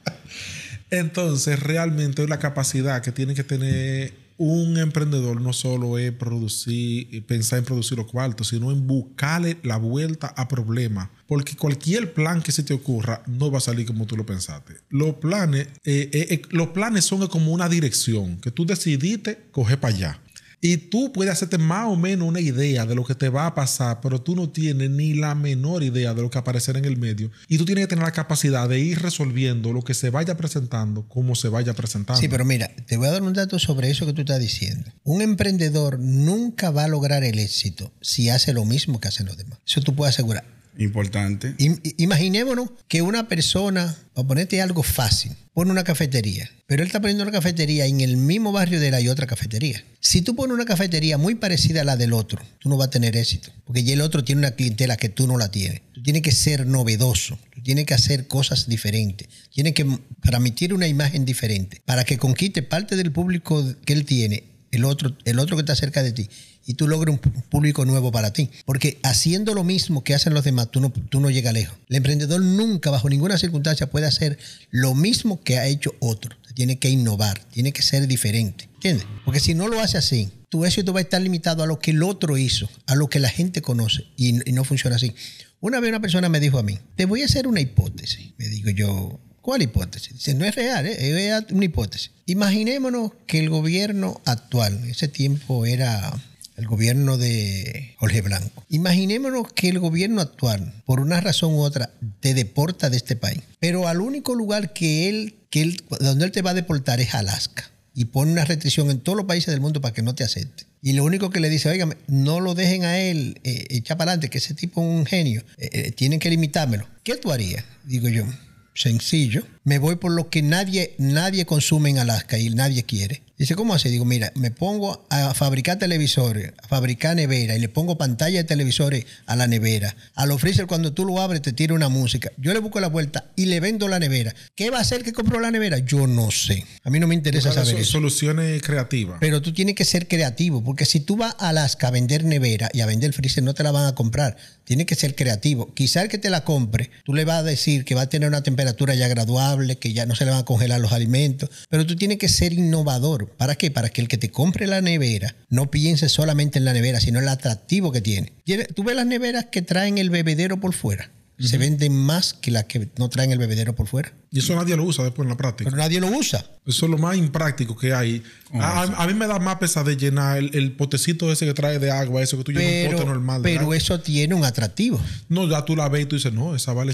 [laughs] Entonces, realmente la capacidad que tiene que tener un emprendedor no solo es producir, pensar en producir los cuartos, sino en buscarle la vuelta a problemas. Porque cualquier plan que se te ocurra no va a salir como tú lo pensaste. Los planes, eh, eh, eh, los planes son como una dirección que tú decidiste coger para allá. Y tú puedes hacerte más o menos una idea de lo que te va a pasar, pero tú no tienes ni la menor idea de lo que aparecerá en el medio. Y tú tienes que tener la capacidad de ir resolviendo lo que se vaya presentando, como se vaya presentando. Sí, pero mira, te voy a dar un dato sobre eso que tú estás diciendo. Un emprendedor nunca va a lograr el éxito si hace lo mismo que hacen los demás. Eso tú puedes asegurar. Importante. imaginémonos que una persona, para ponerte algo fácil, pone una cafetería, pero él está poniendo una cafetería en el mismo barrio de él y otra cafetería. Si tú pones una cafetería muy parecida a la del otro, tú no vas a tener éxito, porque ya el otro tiene una clientela que tú no la tienes. Tú tienes que ser novedoso, tiene tienes que hacer cosas diferentes, tienes que transmitir una imagen diferente para que conquiste parte del público que él tiene el otro, el otro que está cerca de ti, y tú logras un público nuevo para ti. Porque haciendo lo mismo que hacen los demás, tú no, llegas lejos. El emprendedor nunca, bajo ninguna circunstancia, puede hacer lo mismo que ha hecho otro. Tiene que innovar, tiene que ser diferente. ¿Entiendes? Porque si no lo hace así, tu éxito va a estar limitado a lo que el otro hizo, a lo que la gente conoce, y, y no funciona así. Una vez una persona me dijo a mí, te voy a hacer una hipótesis. Me digo yo, ¿Cuál hipótesis? Dice, no es real, ¿eh? es una hipótesis. Imaginémonos que el gobierno actual, ese tiempo era el gobierno de Jorge Blanco. Imaginémonos que el gobierno actual, por una razón u otra, te deporta de este país. Pero al único lugar que él, que él, donde él te va a deportar es Alaska. Y pone una restricción en todos los países del mundo para que no te acepte. Y lo único que le dice, oigan, no lo dejen a él eh, echar para adelante, que ese tipo es un genio. Eh, tienen que limitármelo. ¿Qué tú harías? Digo yo sencillo. Me voy por lo que nadie, nadie consume en Alaska y nadie quiere. Dice, ¿cómo hace? Digo, mira, me pongo a fabricar televisores, a fabricar nevera y le pongo pantalla de televisores a la nevera. Al freezer cuando tú lo abres te tira una música. Yo le busco la vuelta y le vendo la nevera. ¿Qué va a hacer que compró la nevera? Yo no sé. A mí no me interesa saber eso. Soluciones creativas. Pero tú tienes que ser creativo porque si tú vas a Alaska a vender nevera y a vender freezer no te la van a comprar tiene que ser creativo. Quizá el que te la compre, tú le vas a decir que va a tener una temperatura ya graduable, que ya no se le van a congelar los alimentos, pero tú tienes que ser innovador. ¿Para qué? Para que el que te compre la nevera no piense solamente en la nevera, sino en el atractivo que tiene. Tú ves las neveras que traen el bebedero por fuera se venden más que las que no traen el bebedero por fuera. Y eso nadie lo usa después en la práctica. Pero nadie lo usa. Eso es lo más impráctico que hay. Ah, a, mí me da más pesa de llenar el, potecito ese que trae de agua, eso que tú llenas un pote normal. pero eso tiene un atractivo. No, ya tú la ves y tú dices, no, esa vale,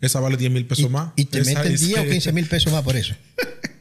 esa, vale 10 mil pesos más. Y te meten 10 o 15 mil pesos más por eso. [laughs]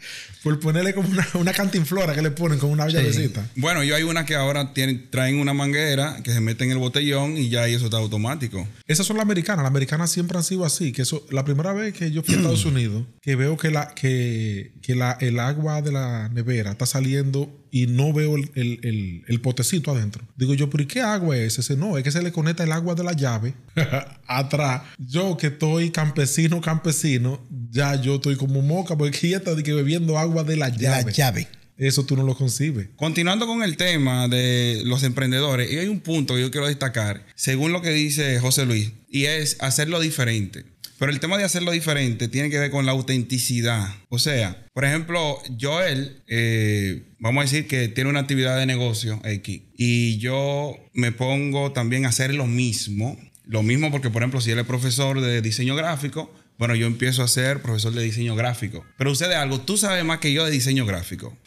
ponerle como una, una cantinflora que le ponen con una llavecita. Bueno, yo hay una que ahora tienen, traen una manguera que se mete en el botellón y ya ahí eso está automático. Esas son las americanas. Las americanas siempre han sido así. Que eso, la primera vez que yo fui a Estados [clears throat] Unidos, que veo que, la, que, que la, el agua de la nevera está saliendo y no veo el, el, el, potecito adentro. Digo yo, pero ¿y qué agua es ese? No, es que se le conecta el agua de la llave [laughs] atrás. Yo que estoy campesino, campesino, ya yo estoy como moca porque ya está de que bebiendo agua de la llave. Eso tú no lo concibes. Continuando con el tema de los emprendedores, y hay un punto que yo quiero destacar, según lo que dice José Luis, y es hacerlo diferente. Pero el tema de hacerlo diferente tiene que ver con la autenticidad. O sea, por ejemplo, Joel, eh, vamos a decir que tiene una actividad de negocio X. Y yo me pongo también a hacer lo mismo. Lo mismo porque, por ejemplo, si él es profesor de diseño gráfico, bueno, yo empiezo a ser profesor de diseño gráfico. Pero sucede algo, tú sabes más que yo de diseño gráfico.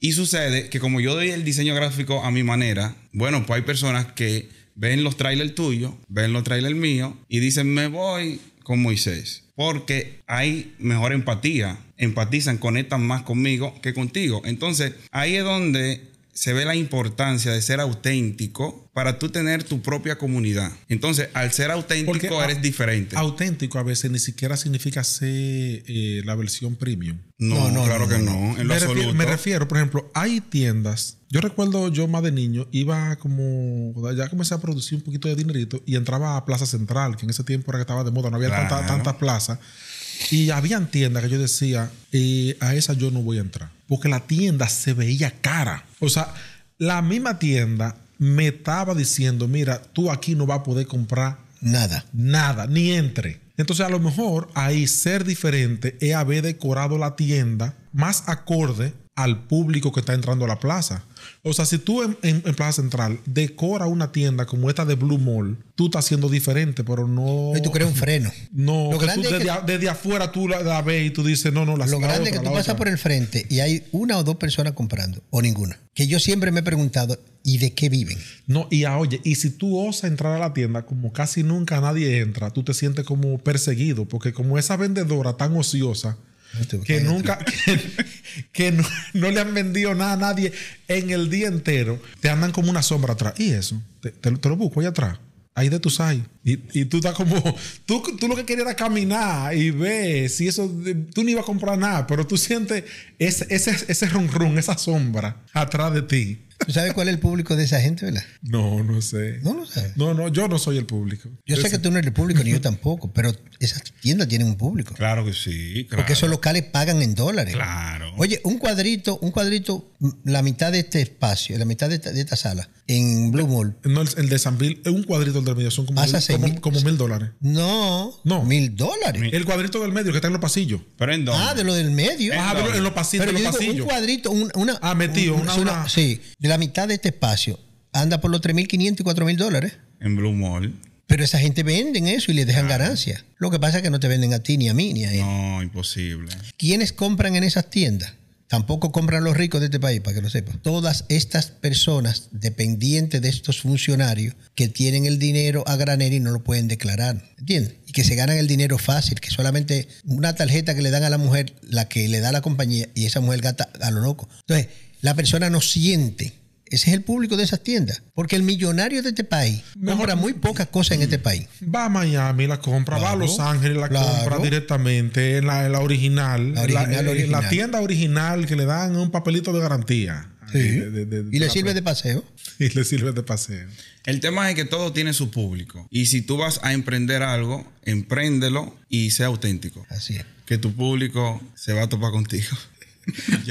Y sucede que como yo doy el diseño gráfico a mi manera, bueno, pues hay personas que ven los trailers tuyos, ven los trailers míos y dicen, me voy con Moisés. Porque hay mejor empatía, empatizan, conectan más conmigo que contigo. Entonces, ahí es donde se ve la importancia de ser auténtico para tú tener tu propia comunidad. Entonces, al ser auténtico eres diferente. Auténtico a veces ni siquiera significa ser eh, la versión premium. No, no, claro que no. En lo me, refiero, me, refiero, por ejemplo, hay tiendas. Yo recuerdo yo más de niño, iba como, ya comencé a producir un poquito de dinerito y entraba a Plaza Central, que en ese tiempo era que estaba de moda, no había tantas tanta plazas. Y había tiendas que yo decía, eh, a esa yo no voy a entrar porque la tienda se veía cara. O sea, la misma tienda me estaba diciendo, mira, tú aquí no vas a poder comprar nada. Nada, ni entre. Entonces a lo mejor ahí ser diferente es haber decorado la tienda más acorde al público que está entrando a la plaza. O sea, si tú en, Plaza Central decora una tienda como esta de Blue Mall, tú estás siendo diferente, pero no. Y tú crees un freno. No, lo desde, afuera tú la, ves y tú dices, no, no, la Lo grande es que tú pasas por el frente y hay una o dos personas comprando, o ninguna. Que yo siempre me he preguntado, ¿y de qué viven? No, y a ah, oye, y si tú osas entrar a la tienda, como casi nunca nadie entra, tú te sientes como perseguido, porque como esa vendedora tan ociosa que nunca, que, no, le han vendido nada a nadie en el día entero, te andan como una sombra atrás. ¿Y eso? Te, lo busco allá atrás. Ahí de tus hay. Y, tú estás como, tú, lo que querías era caminar y ver si eso, tú no ibas a comprar nada, pero tú sientes ese, ese, run esa sombra atrás de ti. ¿Tú sabes cuál es el público de esa gente, verdad? No, no sé. No no No, no, yo no soy el público. Yo sé que tú no eres el público, ni yo tampoco, pero esas tiendas tienen un público. Claro que sí. Claro. Porque esos locales pagan en dólares. Claro. Oye, un cuadrito, un cuadrito, mm, la mitad de este espacio, la mitad de esta, sala, en Blue Mall. No, el, de San Bill, un cuadrito del de medio son como. Ah, como, mil dólares. No. No. Mil dólares. El cuadrito del medio que está en los pasillos. Pero Ah, de lo del medio. Ah, en los pasillos. Pero digo, un cuadrito, una. Ah, metido, una, Sí, de la mitad de este espacio anda por los 3.500 y 4.000 dólares. En Blue Mall. Pero esa gente venden eso y les dejan ganancia Lo que pasa es que no te venden a ti, ni a mí, ni a él. No, imposible. ¿Quiénes compran en esas tiendas? Tampoco compran los ricos de este país, para que lo sepa. Todas estas personas dependientes de estos funcionarios que tienen el dinero a granel y no lo pueden declarar, ¿entiendes? Y que se ganan el dinero fácil, que solamente una tarjeta que le dan a la mujer, la que le da la compañía, y esa mujer gata a lo loco. Entonces, la persona no siente ese es el público de esas tiendas. Porque el millonario de este país mejora muy pocas cosas en este país. Va a Miami, la compra, va a Los Ángeles, la compra directamente, la, la original. La, eh, tienda original que le dan un papelito de garantía. y le sirve de paseo. [laughs] Y le sirve de paseo. El tema es que todo tiene su público. Y si tú vas a emprender algo, empréndelo y sea auténtico. Así es. Que tu público se va a topar contigo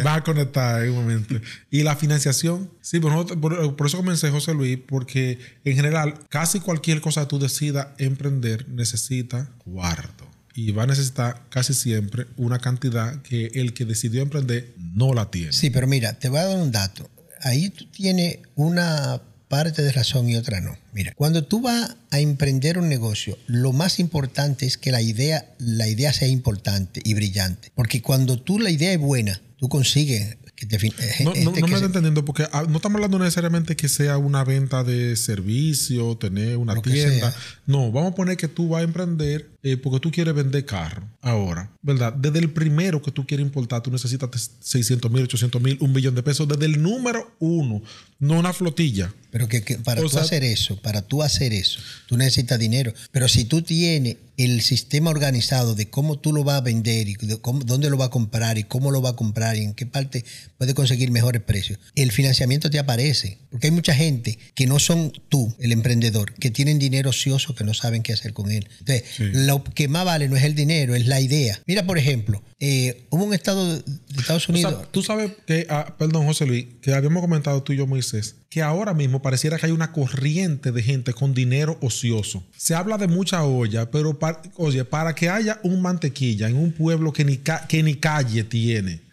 va a conectar en un momento. Y la financiación, sí, pues, por, por, eso comencé José Luis, porque en general casi cualquier cosa que tú decidas emprender necesita cuarto. Y va a necesitar casi siempre una cantidad que el que decidió emprender no la tiene. Sí, pero mira, te voy a dar un dato. Ahí tú tienes una parte de razón y otra no. Mira, cuando tú vas a emprender un negocio, lo más importante es que la idea, la idea sea importante y brillante. Porque cuando tú la idea es buena, tú consigues que te, eh, no, no, me está entendiendo porque ah, no estamos hablando necesariamente que sea una venta de servicio, tener una tienda. No, vamos a poner que tú vas a emprender eh, porque tú quieres vender carro ahora, ¿verdad? Desde el primero que tú quieres importar, tú necesitas 600 mil, 800 mil, un millón de pesos, desde el número uno, no una flotilla. Pero que, para tú hacer eso, para tú hacer eso, tú necesitas dinero. Pero si tú tienes el sistema organizado de cómo tú lo vas a vender y dónde lo vas a comprar y cómo lo vas a comprar y en qué parte puedes conseguir mejores precios, el financiamiento te aparece. Porque hay mucha gente que no son tú, el emprendedor, que tienen dinero ocioso que no saben qué hacer con él. Entonces, la que más vale no es el dinero, es la idea. Mira, por ejemplo, eh, hubo un estado de Estados Unidos. tú sabes que, ah, perdón, José Luis, que habíamos comentado tú y yo, Moisés, que ahora mismo pareciera que hay una corriente de gente con dinero ocioso. Se habla de mucha olla, pero para, oye, para que haya un mantequilla en un pueblo que ni, que ni calle tiene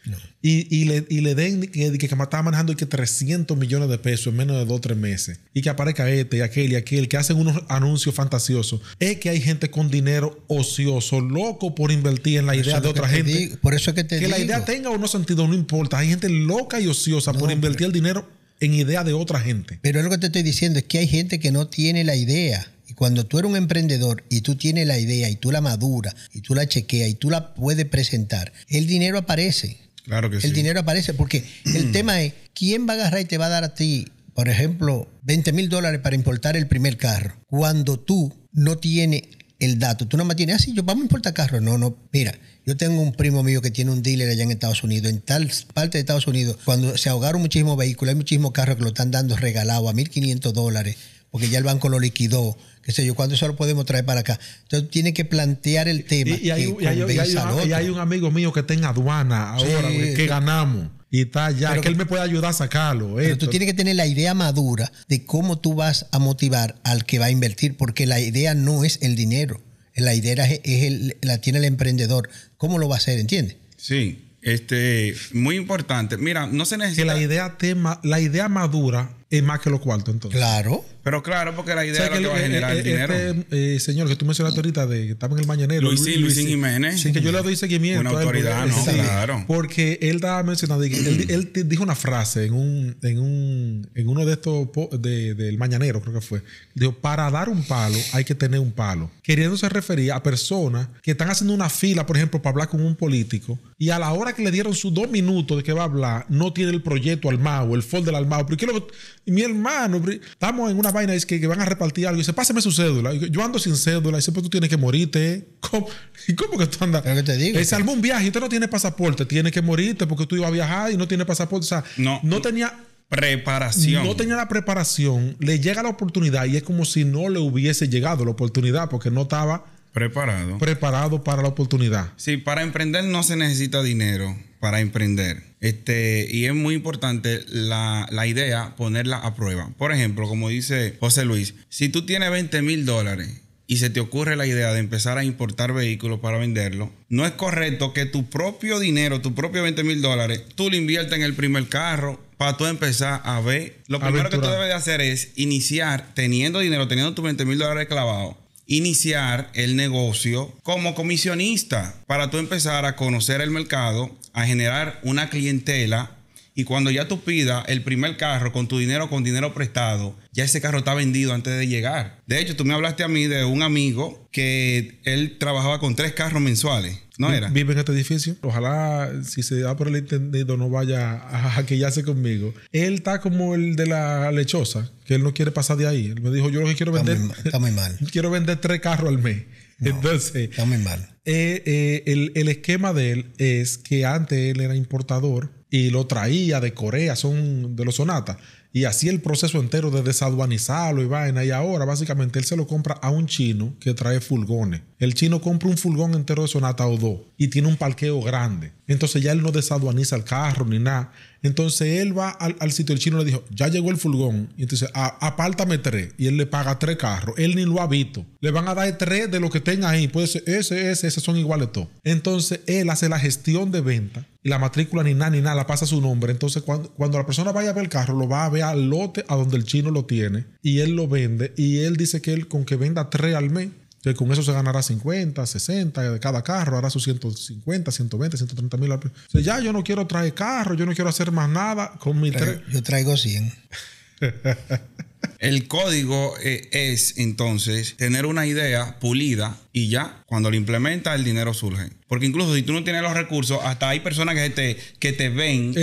y, y, le, y le den que, que, estaba manejando que 300 millones de pesos en menos de dos o 3 meses. Y que aparezca este y aquel y aquel, que hacen unos anuncios fantasiosos. Es que hay gente con dinero ocioso, loco por invertir en la idea de otra gente. por eso es que te Que la idea tenga o no sentido, no importa. Hay gente loca y ociosa por invertir el dinero en idea de otra gente. Pero es lo que te estoy diciendo, es que hay gente que no tiene la idea y cuando tú eres un emprendedor y tú tienes la idea y tú la maduras y tú la chequeas y tú la puedes presentar, el dinero aparece que el dinero aparece, porque el [clears throat] tema es, ¿quién va a agarrar y te va a dar a ti, por ejemplo, 20 mil dólares para importar el primer carro? Cuando tú no tienes el dato, tú no más tienes, así, ah, yo vamos a importar carro. No, no, mira, yo tengo un primo mío que tiene un dealer allá en Estados Unidos, en tal parte de Estados Unidos, cuando se ahogaron muchísimos vehículos, hay muchísimos carros que lo están dando regalado a 1.500 dólares porque ya el banco lo liquidó, qué sé yo, ¿cuándo eso lo podemos traer para acá? Entonces tiene que plantear el tema. Y, hay, un, amigo mío que está en aduana ahora, que ganamos. Y está ya, que él me puede ayudar a sacarlo. Pero tú tienes que tener la idea madura de cómo tú vas a motivar al que va a invertir, porque la idea no es el dinero. La idea es, la tiene el emprendedor. ¿Cómo lo va a hacer? ¿Entiendes? Sí, este, muy importante. Mira, no se necesita. Que la idea, tema, la idea madura es más que lo cuarto, entonces. Claro. Pero claro, porque la idea es que, va a generar el dinero. Este, eh, señor que tú mencionaste ahorita de que estaba en el mañanero. Luisín, Luisín, Jiménez. Sí, que yo le doy seguimiento. Una autoridad, ¿no? claro. Porque él estaba mencionando, él, mm. dijo una frase en un, en un, en uno de estos de, del mañanero, creo que fue. Dijo, para dar un palo hay que tener un palo. Queriéndose referir a personas que están haciendo una fila, por ejemplo, para hablar con un político, y a la hora que le dieron sus dos minutos de que va a hablar, no tiene el proyecto armado, el folder armado. Porque lo que y mi hermano, estamos en una vaina es que, van a repartir algo. Y dice, pásame su cédula. yo ando sin cédula. Y dice, pues tú tienes que morirte. ¿Cómo, [laughs] ¿Y cómo que tú andas? Que te digo. Es algún viaje y tú no tiene pasaporte. Tienes que morirte porque tú ibas a viajar y no tienes pasaporte. O sea, no, no tenía preparación. No tenía la preparación, le llega la oportunidad y es como si no le hubiese llegado la oportunidad porque no estaba preparado. Preparado para la oportunidad. Sí, para emprender no se necesita dinero para emprender. Este, y es muy importante la, idea ponerla a prueba. Por ejemplo, como dice José Luis, si tú tienes 20 mil dólares y se te ocurre la idea de empezar a importar vehículos para venderlo, no es correcto que tu propio dinero, tu propio 20 mil dólares, tú lo inviertas en el primer carro para tú empezar a ver. Lo primero que tú debes de hacer es iniciar teniendo dinero, teniendo tus 20 mil dólares clavados iniciar el negocio como comisionista para tú empezar a conocer el mercado, a generar una clientela y cuando ya tú pidas el primer carro con tu dinero, con dinero prestado, ya ese carro está vendido antes de llegar. De hecho, tú me hablaste a mí de un amigo que él trabajaba con tres carros mensuales. Vive en este edificio. Ojalá, si se da por el entendido, no vaya a que ya se conmigo. Él está como el de la lechosa, que él no quiere pasar de ahí. Él me dijo, yo lo que quiero vender... Está muy, mal. [laughs] quiero vender tres carros al mes. Entonces... Está muy mal. Eh, eh, el, el esquema de él es que antes él era importador y lo traía de Corea, son de los Sonata y así el proceso entero de desaduanizarlo y vaina. Y ahora básicamente él se lo compra a un chino que trae fulgones. El chino compra un fulgón entero de Sonata o dos y tiene un parqueo grande. Entonces ya él no desaduaniza el carro ni nada. Entonces él va al, sitio, el chino le dijo, ya llegó el furgón. Y entonces, apártame tres. Y él le paga tres carros. Él ni lo ha visto. Le van a dar tres de lo que tenga ahí. Puede ser ese, ese, ese son iguales todos. Entonces él hace la gestión de venta. Y la matrícula ni nada, ni nada, la pasa su nombre. Entonces, cuando, cuando la persona vaya a ver el carro, lo va a ver al lote a donde el chino lo tiene. Y él lo vende. Y él dice que él con que venda tres al mes, con eso se ganará 50, 60 de cada carro, hará sus 150, 120, 130 mil. ya yo no quiero traer carro, yo no quiero hacer más nada con mi. yo traigo 100. [laughs] El código eh, es entonces tener una idea pulida y ya cuando lo implementa el dinero surge. Porque incluso si tú no tienes los recursos, hasta hay personas que te, ven y, te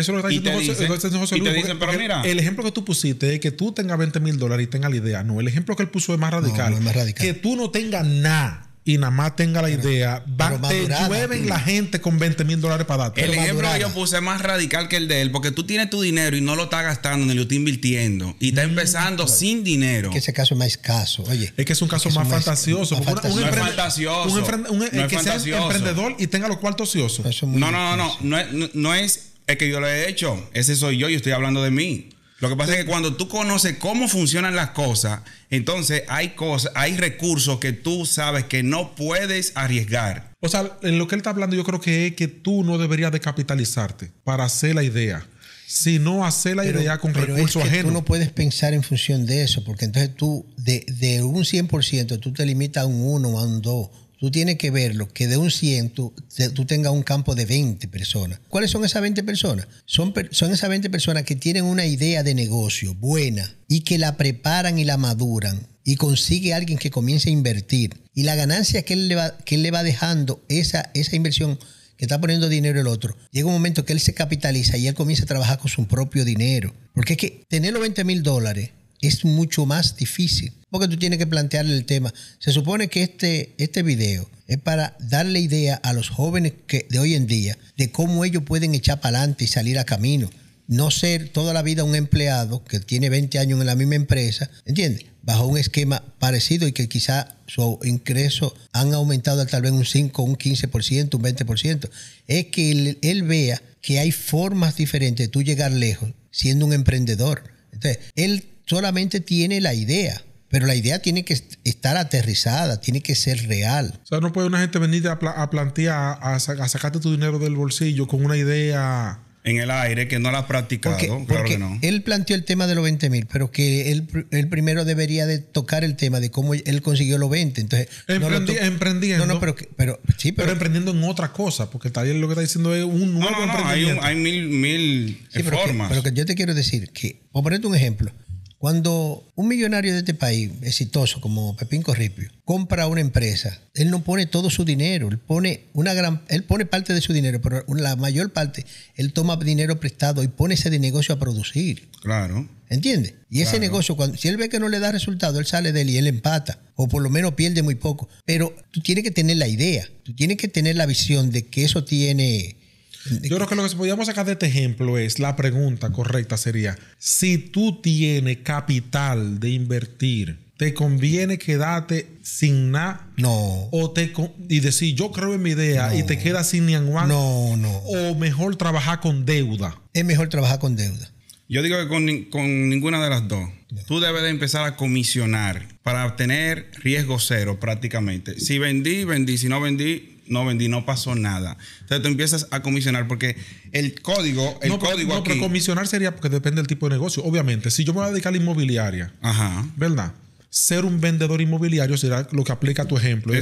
dicen, pero mira. El ejemplo que tú pusiste es que tú tengas 20 mil dólares y tengas la idea. No, el ejemplo que él puso es más radical. Que tú no tengas nada y nada más tenga la idea, va, te llueven la gente con 20 mil dólares para darte. El ejemplo que yo puse es más radical que el de él, porque tú tienes tu dinero y no lo estás gastando ni lo estás invirtiendo y estás empezando sin dinero. Es que ese caso es más escaso, oye. Es que es un caso más, fantasioso. Un, Un emprendedor y tenga los cuartos ociosos. no, no, no, no, no, no es, es que yo lo he hecho. Ese soy yo y estoy hablando de mí. Lo que pasa es que cuando tú conoces cómo funcionan las cosas, entonces hay cosas, hay recursos que tú sabes que no puedes arriesgar. O sea, en lo que él está hablando, yo creo que es que tú no deberías de capitalizarte para hacer la idea, sino hacer la idea con pero recursos es Tú no puedes pensar en función de eso, porque entonces tú, de, de un 100%, tú te limitas a un 1 a un 2 Tú tienes que verlo, que de un ciento, tú, tengas un campo de 20 personas. ¿Cuáles son esas 20 personas? Son, son esas 20 personas que tienen una idea de negocio buena y que la preparan y la maduran y consigue alguien que comience a invertir. Y la ganancia que él le va, le va dejando, esa, esa inversión que está poniendo dinero el otro, llega un momento que él se capitaliza y él comienza a trabajar con su propio dinero. Porque es que tener los 20 mil dólares es mucho más difícil. Porque tú tienes que plantearle el tema. Se supone que este, este video es para darle idea a los jóvenes que, de hoy en día de cómo ellos pueden echar para adelante y salir a camino. No ser toda la vida un empleado que tiene 20 años en la misma empresa, ¿entiendes? Bajo un esquema parecido y que quizá su ingreso han aumentado tal vez un 5, un 15%, un 20%. Es que él, él vea que hay formas diferentes de tú llegar lejos siendo un emprendedor. Entonces, él solamente tiene la idea, pero la idea tiene que estar aterrizada, tiene que ser real. O sea, no puede una gente venir a, plantear, a, sacarte tu dinero del bolsillo con una idea... En el aire, que no la ha practicado, porque, claro que no. Él planteó el tema de los 20 mil, pero que él, primero debería de tocar el tema de cómo él consiguió los 20. Entonces, emprendiendo. No, no, pero, sí, pero, emprendiendo en otra cosa, porque tal lo que está diciendo es un nuevo no, no, no. Hay, mil, mil formas. pero que yo te quiero decir que, por ponerte un ejemplo, cuando un millonario de este país, exitoso como Pepín Corripio, compra una empresa, él no pone todo su dinero, él pone una gran, él pone parte de su dinero, pero la mayor parte, él toma dinero prestado y pone ese de negocio a producir. Claro. ¿Entiendes? Y ese negocio, cuando, si él ve que no le da resultado, él sale de él y él empata, o por lo menos pierde muy poco. Pero tú tienes que tener la idea, tú tienes que tener la visión de que eso tiene yo creo que lo que podríamos sacar de este ejemplo es la pregunta correcta sería, si tú tienes capital de invertir, ¿te conviene quedarte sin nada? No. O te y decir, yo creo en mi idea y te quedas sin ni No, no. O mejor trabajar con deuda. Es mejor trabajar con deuda. Yo digo que con, con ninguna de las dos. Tú debes de empezar a comisionar para obtener riesgo cero prácticamente. Si vendí, vendí. Si no vendí, no vendí, no pasó nada. Entonces tú empiezas a comisionar porque el código, el código no, pero comisionar sería porque depende del tipo de negocio. Obviamente, si yo me voy a dedicar a la inmobiliaria, Ajá. ¿verdad? ser un vendedor inmobiliario será lo que aplica a tu ejemplo.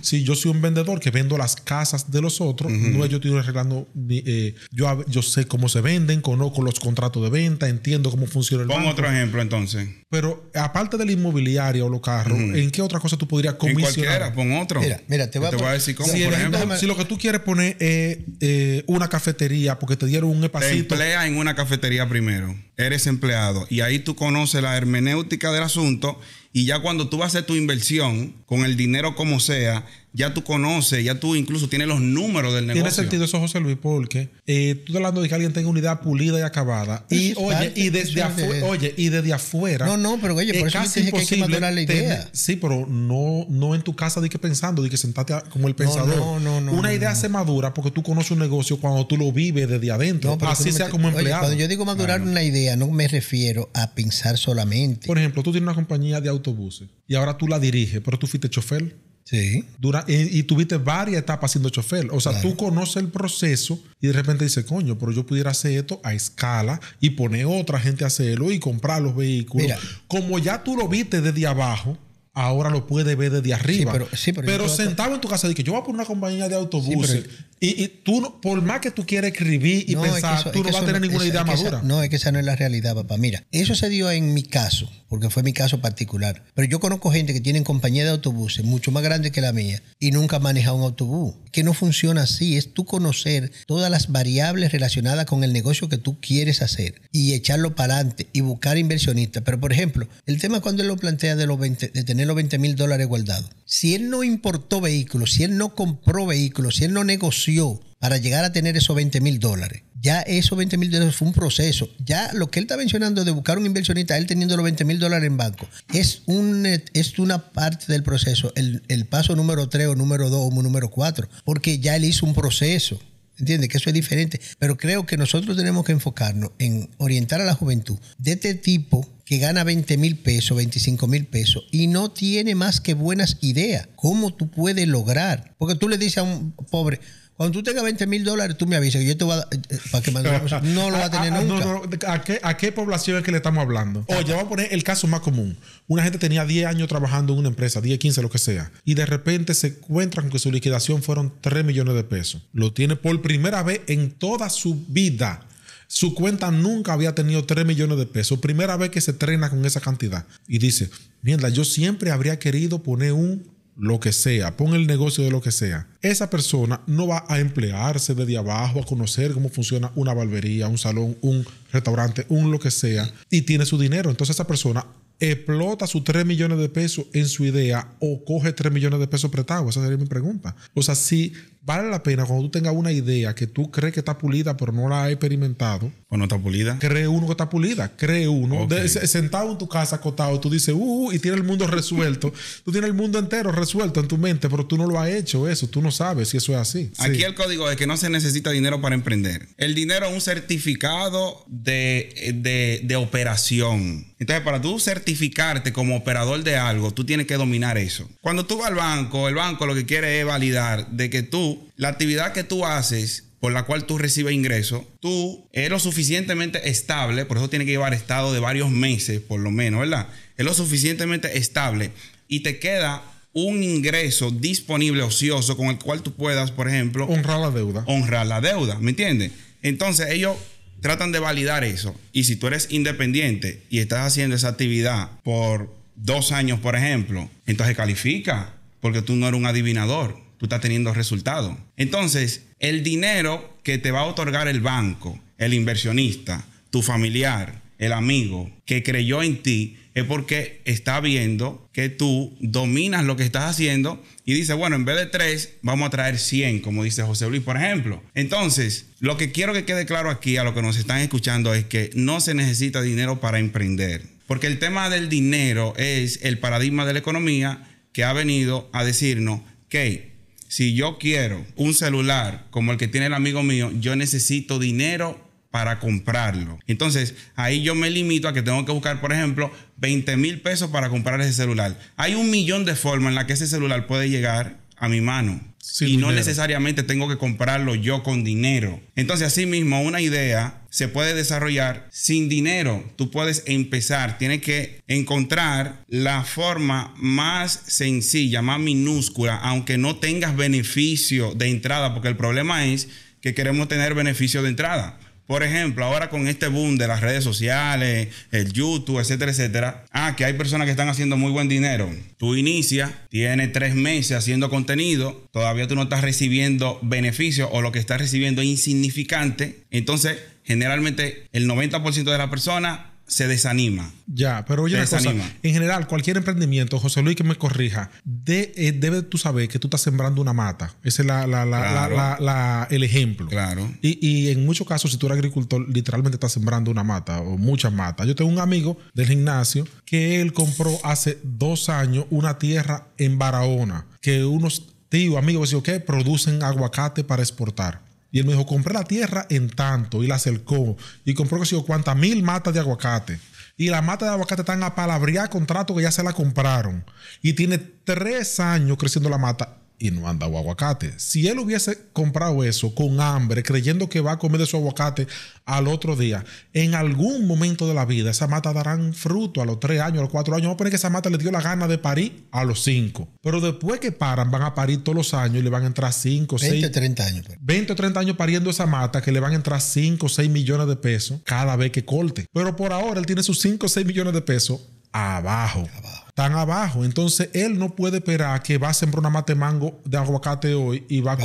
si yo soy un vendedor que vendo las casas de los otros, yo estoy arreglando, eh, yo, yo sé cómo se venden, conozco los contratos de venta, entiendo cómo funciona el Pon otro ejemplo entonces. Pero aparte del inmobiliario o los carros, ¿en qué otra cosa tú podrías comisionar? pon otro. Mira, te, voy a, decir cómo, si, por ejemplo. si lo que tú quieres poner es eh, una cafetería porque te dieron un espacito. emplea en una cafetería primero. Eres empleado y ahí tú conoces la hermenéutica del asunto y ya cuando tú vas a hacer tu inversión, con el dinero como sea, ya tú conoces, ya tú incluso tienes los números del negocio. Tiene sentido eso, José Luis, porque eh, tú estás hablando de que alguien tenga una idea pulida y acabada. Y, [laughs] oye, y desde afuera, y desde afuera. No, no, pero oye, por es eso casi que hay que la idea. sí, pero no, no en tu casa de que pensando, de que sentarte como el pensador. No, no, no. una idea se madura porque tú conoces un negocio cuando tú lo vives desde adentro. así sea como empleado. cuando yo digo madurar una idea, no me refiero a pensar solamente. Por ejemplo, tú tienes una compañía de autobuses y ahora tú la diriges, pero tú fuiste chofer. Sí. Dura, y, tuviste varias etapas siendo chofer. O sea, tú conoces el proceso y de repente dices, coño, pero yo pudiera hacer esto a escala y poner otra gente a hacerlo y comprar los vehículos. Como ya tú lo viste desde abajo, ahora lo puedes ver desde arriba. pero, sentado en tu casa, dije, yo voy a poner una compañía de autobuses y, tú, por más que tú quieras escribir y pensar, tú no vas a tener ninguna idea madura. no, es que esa no es la realidad, papá. Mira, eso se dio en mi caso porque fue mi caso particular. Pero yo conozco gente que tiene compañía de autobuses mucho más grande que la mía y nunca ha manejado un autobús. Que no funciona así, es tú conocer todas las variables relacionadas con el negocio que tú quieres hacer y echarlo para adelante y buscar inversionistas. Pero por ejemplo, el tema cuando él lo plantea de, los de tener los 20 mil dólares guardados. Si él no importó vehículos, si él no compró vehículos, si él no negoció para llegar a tener esos 20 mil dólares, ya esos 20 mil dólares fue un proceso. Ya lo que él está mencionando de buscar un inversionista, él teniendo los 20 mil dólares en banco, es, un, es una parte del proceso. El, el paso número 3 o número 2 o número 4, porque ya él hizo un proceso. ¿Entiendes? Que eso es diferente. Pero creo que nosotros tenemos que enfocarnos en orientar a la juventud de este tipo que gana 20 mil pesos, 25 mil pesos y no tiene más que buenas ideas. ¿Cómo tú puedes lograr? Porque tú le dices a un pobre, cuando tú tengas 20 mil dólares, tú me avisas. Yo te voy a. Eh, eh, para que No lo va a tener [laughs] ah, ah, ah, nunca. ¿a, qué, población es que le estamos hablando? Oye, vamos a poner el caso más común. Una gente tenía 10 años trabajando en una empresa, 10, 15, lo que sea. Y de repente se encuentra con que su liquidación fueron 3 millones de pesos. Lo tiene por primera vez en toda su vida. Su cuenta nunca había tenido 3 millones de pesos. Primera vez que se trena con esa cantidad. Y dice, mierda, yo siempre habría querido poner un lo que sea, pon el negocio de lo que sea, esa persona no va a emplearse desde abajo, a conocer cómo funciona una barbería, un salón, un restaurante, un lo que sea, y tiene su dinero. Entonces esa persona explota sus 3 millones de pesos en su idea o coge 3 millones de pesos prestados? Esa sería mi pregunta. O sea, si vale la pena cuando tú tengas una idea que tú crees que está pulida, pero no la has experimentado. ¿O no está pulida? Cree uno que está pulida, cree uno. sentado en tu casa, acotado, tú dices, uh, uh, y tiene el mundo resuelto. [laughs] tú tienes el mundo entero resuelto en tu mente, pero tú no lo has hecho eso. Tú no sabes si eso es así. Aquí el código es que no se necesita dinero para emprender. El dinero es un certificado de, de operación. Entonces, para tú certificarte como operador de algo, tú tienes que dominar eso. Cuando tú vas al banco, el banco lo que quiere es validar de que tú la actividad que tú haces por la cual tú recibes ingreso tú es lo suficientemente estable, por eso tiene que llevar estado de varios meses, por lo menos, ¿verdad? Es lo suficientemente estable y te queda un ingreso disponible ocioso con el cual tú puedas, por ejemplo, honrar la deuda. Honrar la deuda, ¿me entiendes? Entonces ellos tratan de validar eso. Y si tú eres independiente y estás haciendo esa actividad por dos años, por ejemplo, entonces califica, porque tú no eres un adivinador tú estás teniendo resultados. Entonces, el dinero que te va a otorgar el banco, el inversionista, tu familiar, el amigo que creyó en ti, es porque está viendo que tú dominas lo que estás haciendo y dice, bueno, en vez de tres... vamos a traer 100, como dice José Luis, por ejemplo. Entonces, lo que quiero que quede claro aquí a lo que nos están escuchando es que no se necesita dinero para emprender, porque el tema del dinero es el paradigma de la economía que ha venido a decirnos que si yo quiero un celular como el que tiene el amigo mío, yo necesito dinero para comprarlo. Entonces, ahí yo me limito a que tengo que buscar, por ejemplo, 20 mil pesos para comprar ese celular. Hay un millón de formas en las que ese celular puede llegar a mi mano y no necesariamente tengo que comprarlo yo con dinero. Entonces, mismo, una idea se puede desarrollar sin dinero. Tú puedes empezar, tienes que encontrar la forma más sencilla, más minúscula, aunque no tengas beneficio de entrada, porque el problema es que queremos tener beneficio de entrada. Por ejemplo, ahora con este boom de las redes sociales, el YouTube, etcétera, etcétera. Ah, que hay personas que están haciendo muy buen dinero. Tú inicias, tienes tres meses haciendo contenido, todavía tú no estás recibiendo beneficios o lo que estás recibiendo es insignificante. Entonces, generalmente el 90% de las personas se desanima. Ya, pero oye, en general, cualquier emprendimiento, José Luis, que me corrija, de, eh, debe tú saber que tú estás sembrando una mata. Ese es la, la, el ejemplo. Claro. Y, en muchos casos, si tú eres agricultor, literalmente estás sembrando una mata o muchas matas. Yo tengo un amigo del gimnasio que él compró hace dos años una tierra en Barahona, que unos tíos, amigos, ¿qué? que producen aguacate para exportar. Y él me dijo, compré la tierra en tanto y la acercó. Y compró que sé cuántas mil matas de aguacate. Y las matas de aguacate están a palabrear contrato que ya se la compraron. Y tiene tres años creciendo la mata y no han dado aguacate. Si él hubiese comprado eso con hambre, creyendo que va a comer de su aguacate al otro día, en algún momento de la vida esa mata darán fruto a los tres años, a los cuatro años. Vamos a poner que esa mata le dio la gana de parir a los cinco. Pero después que paran, van a parir todos los años y le van a entrar cinco, 20, seis. 30 años. 20 pues. o 30 años pariendo esa mata que le van a entrar 5 o 6 millones de pesos cada vez que corte. Pero por ahora él tiene sus 5 o 6 millones de pesos abajo. abajo tan abajo. Entonces, él no puede esperar que va a sembrar una mate mango de aguacate hoy y va,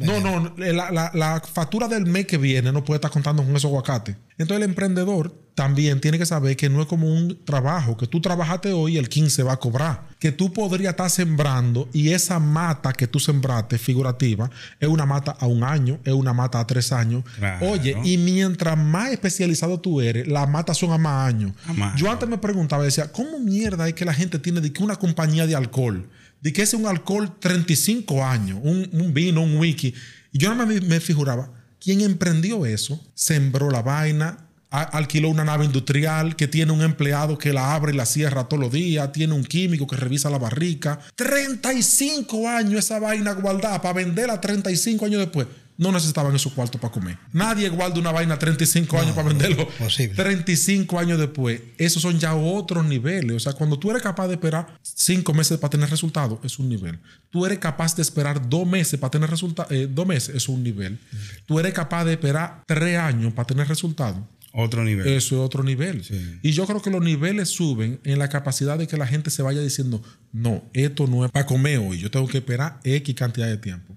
No, no, la, la factura del mes que viene no puede estar contando con esos aguacates. Entonces, el emprendedor también tiene que saber que no es como un trabajo, que tú trabajaste hoy y el 15 va a cobrar, que tú podrías estar sembrando y esa mata que tú sembraste figurativa es una mata a un año, es una mata a tres años. Oye, y mientras más especializado tú eres, las matas son a más años. Yo antes me preguntaba, decía, ¿cómo mierda es que la gente tiene de que una compañía de alcohol, de que es un alcohol 35 años, un, vino, un wiki? Y yo no me, me figuraba, ¿quién emprendió eso? Sembró la vaina, alquiló una nave industrial que tiene un empleado que la abre y la cierra todos los días, tiene un químico que revisa la barrica. 35 años esa vaina guardada para venderla 35 años después. No necesitaban esos cuartos para comer. Nadie guarda una vaina 35 años para venderlo. 35 años después. Esos son ya otros niveles. O sea, cuando tú eres capaz de esperar 5 meses para tener resultados, es un nivel. Tú eres capaz de esperar 2 meses para tener resultados, eh, 2 meses es un nivel. Mm. Tú eres capaz de esperar 3 años para tener resultados otro nivel. Eso es otro nivel. Y yo creo que los niveles suben en la capacidad de que la gente se vaya diciendo, no, esto no es para comer hoy, yo tengo que esperar X cantidad de tiempo.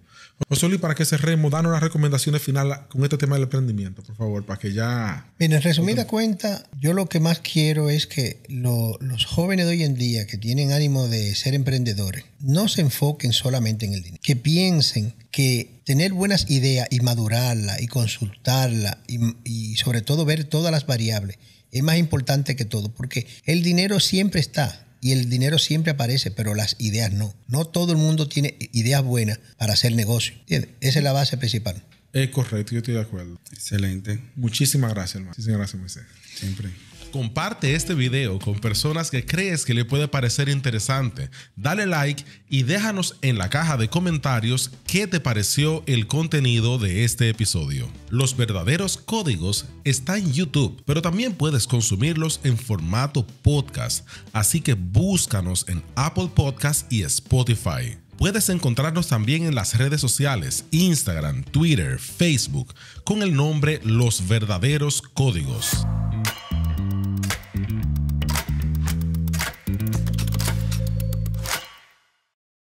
José para que cerremos, danos las recomendaciones finales con este tema del emprendimiento, por favor, para que ya... Bien, en resumida cuenta, yo lo que más quiero es que los jóvenes de hoy en día que tienen ánimo de ser emprendedores no se enfoquen solamente en el dinero, que piensen que tener buenas ideas y madurarla y consultarla y sobre todo ver todas las variables es más importante que todo, porque el dinero siempre está, y el dinero siempre aparece, pero las ideas no. No todo el mundo tiene ideas buenas para hacer negocio. Esa es la base principal. Es correcto, yo estoy de acuerdo. Excelente. Muchísimas gracias, hermano. Muchísimas gracias, Moisés. Siempre comparte este video con personas que crees que le puede parecer interesante. Dale like y déjanos en la caja de comentarios qué te pareció el contenido de este episodio. Los verdaderos códigos están en YouTube, pero también puedes consumirlos en formato podcast, así que búscanos en Apple Podcast y Spotify. Puedes encontrarnos también en las redes sociales, Instagram, Twitter, Facebook, con el nombre Los Verdaderos Códigos.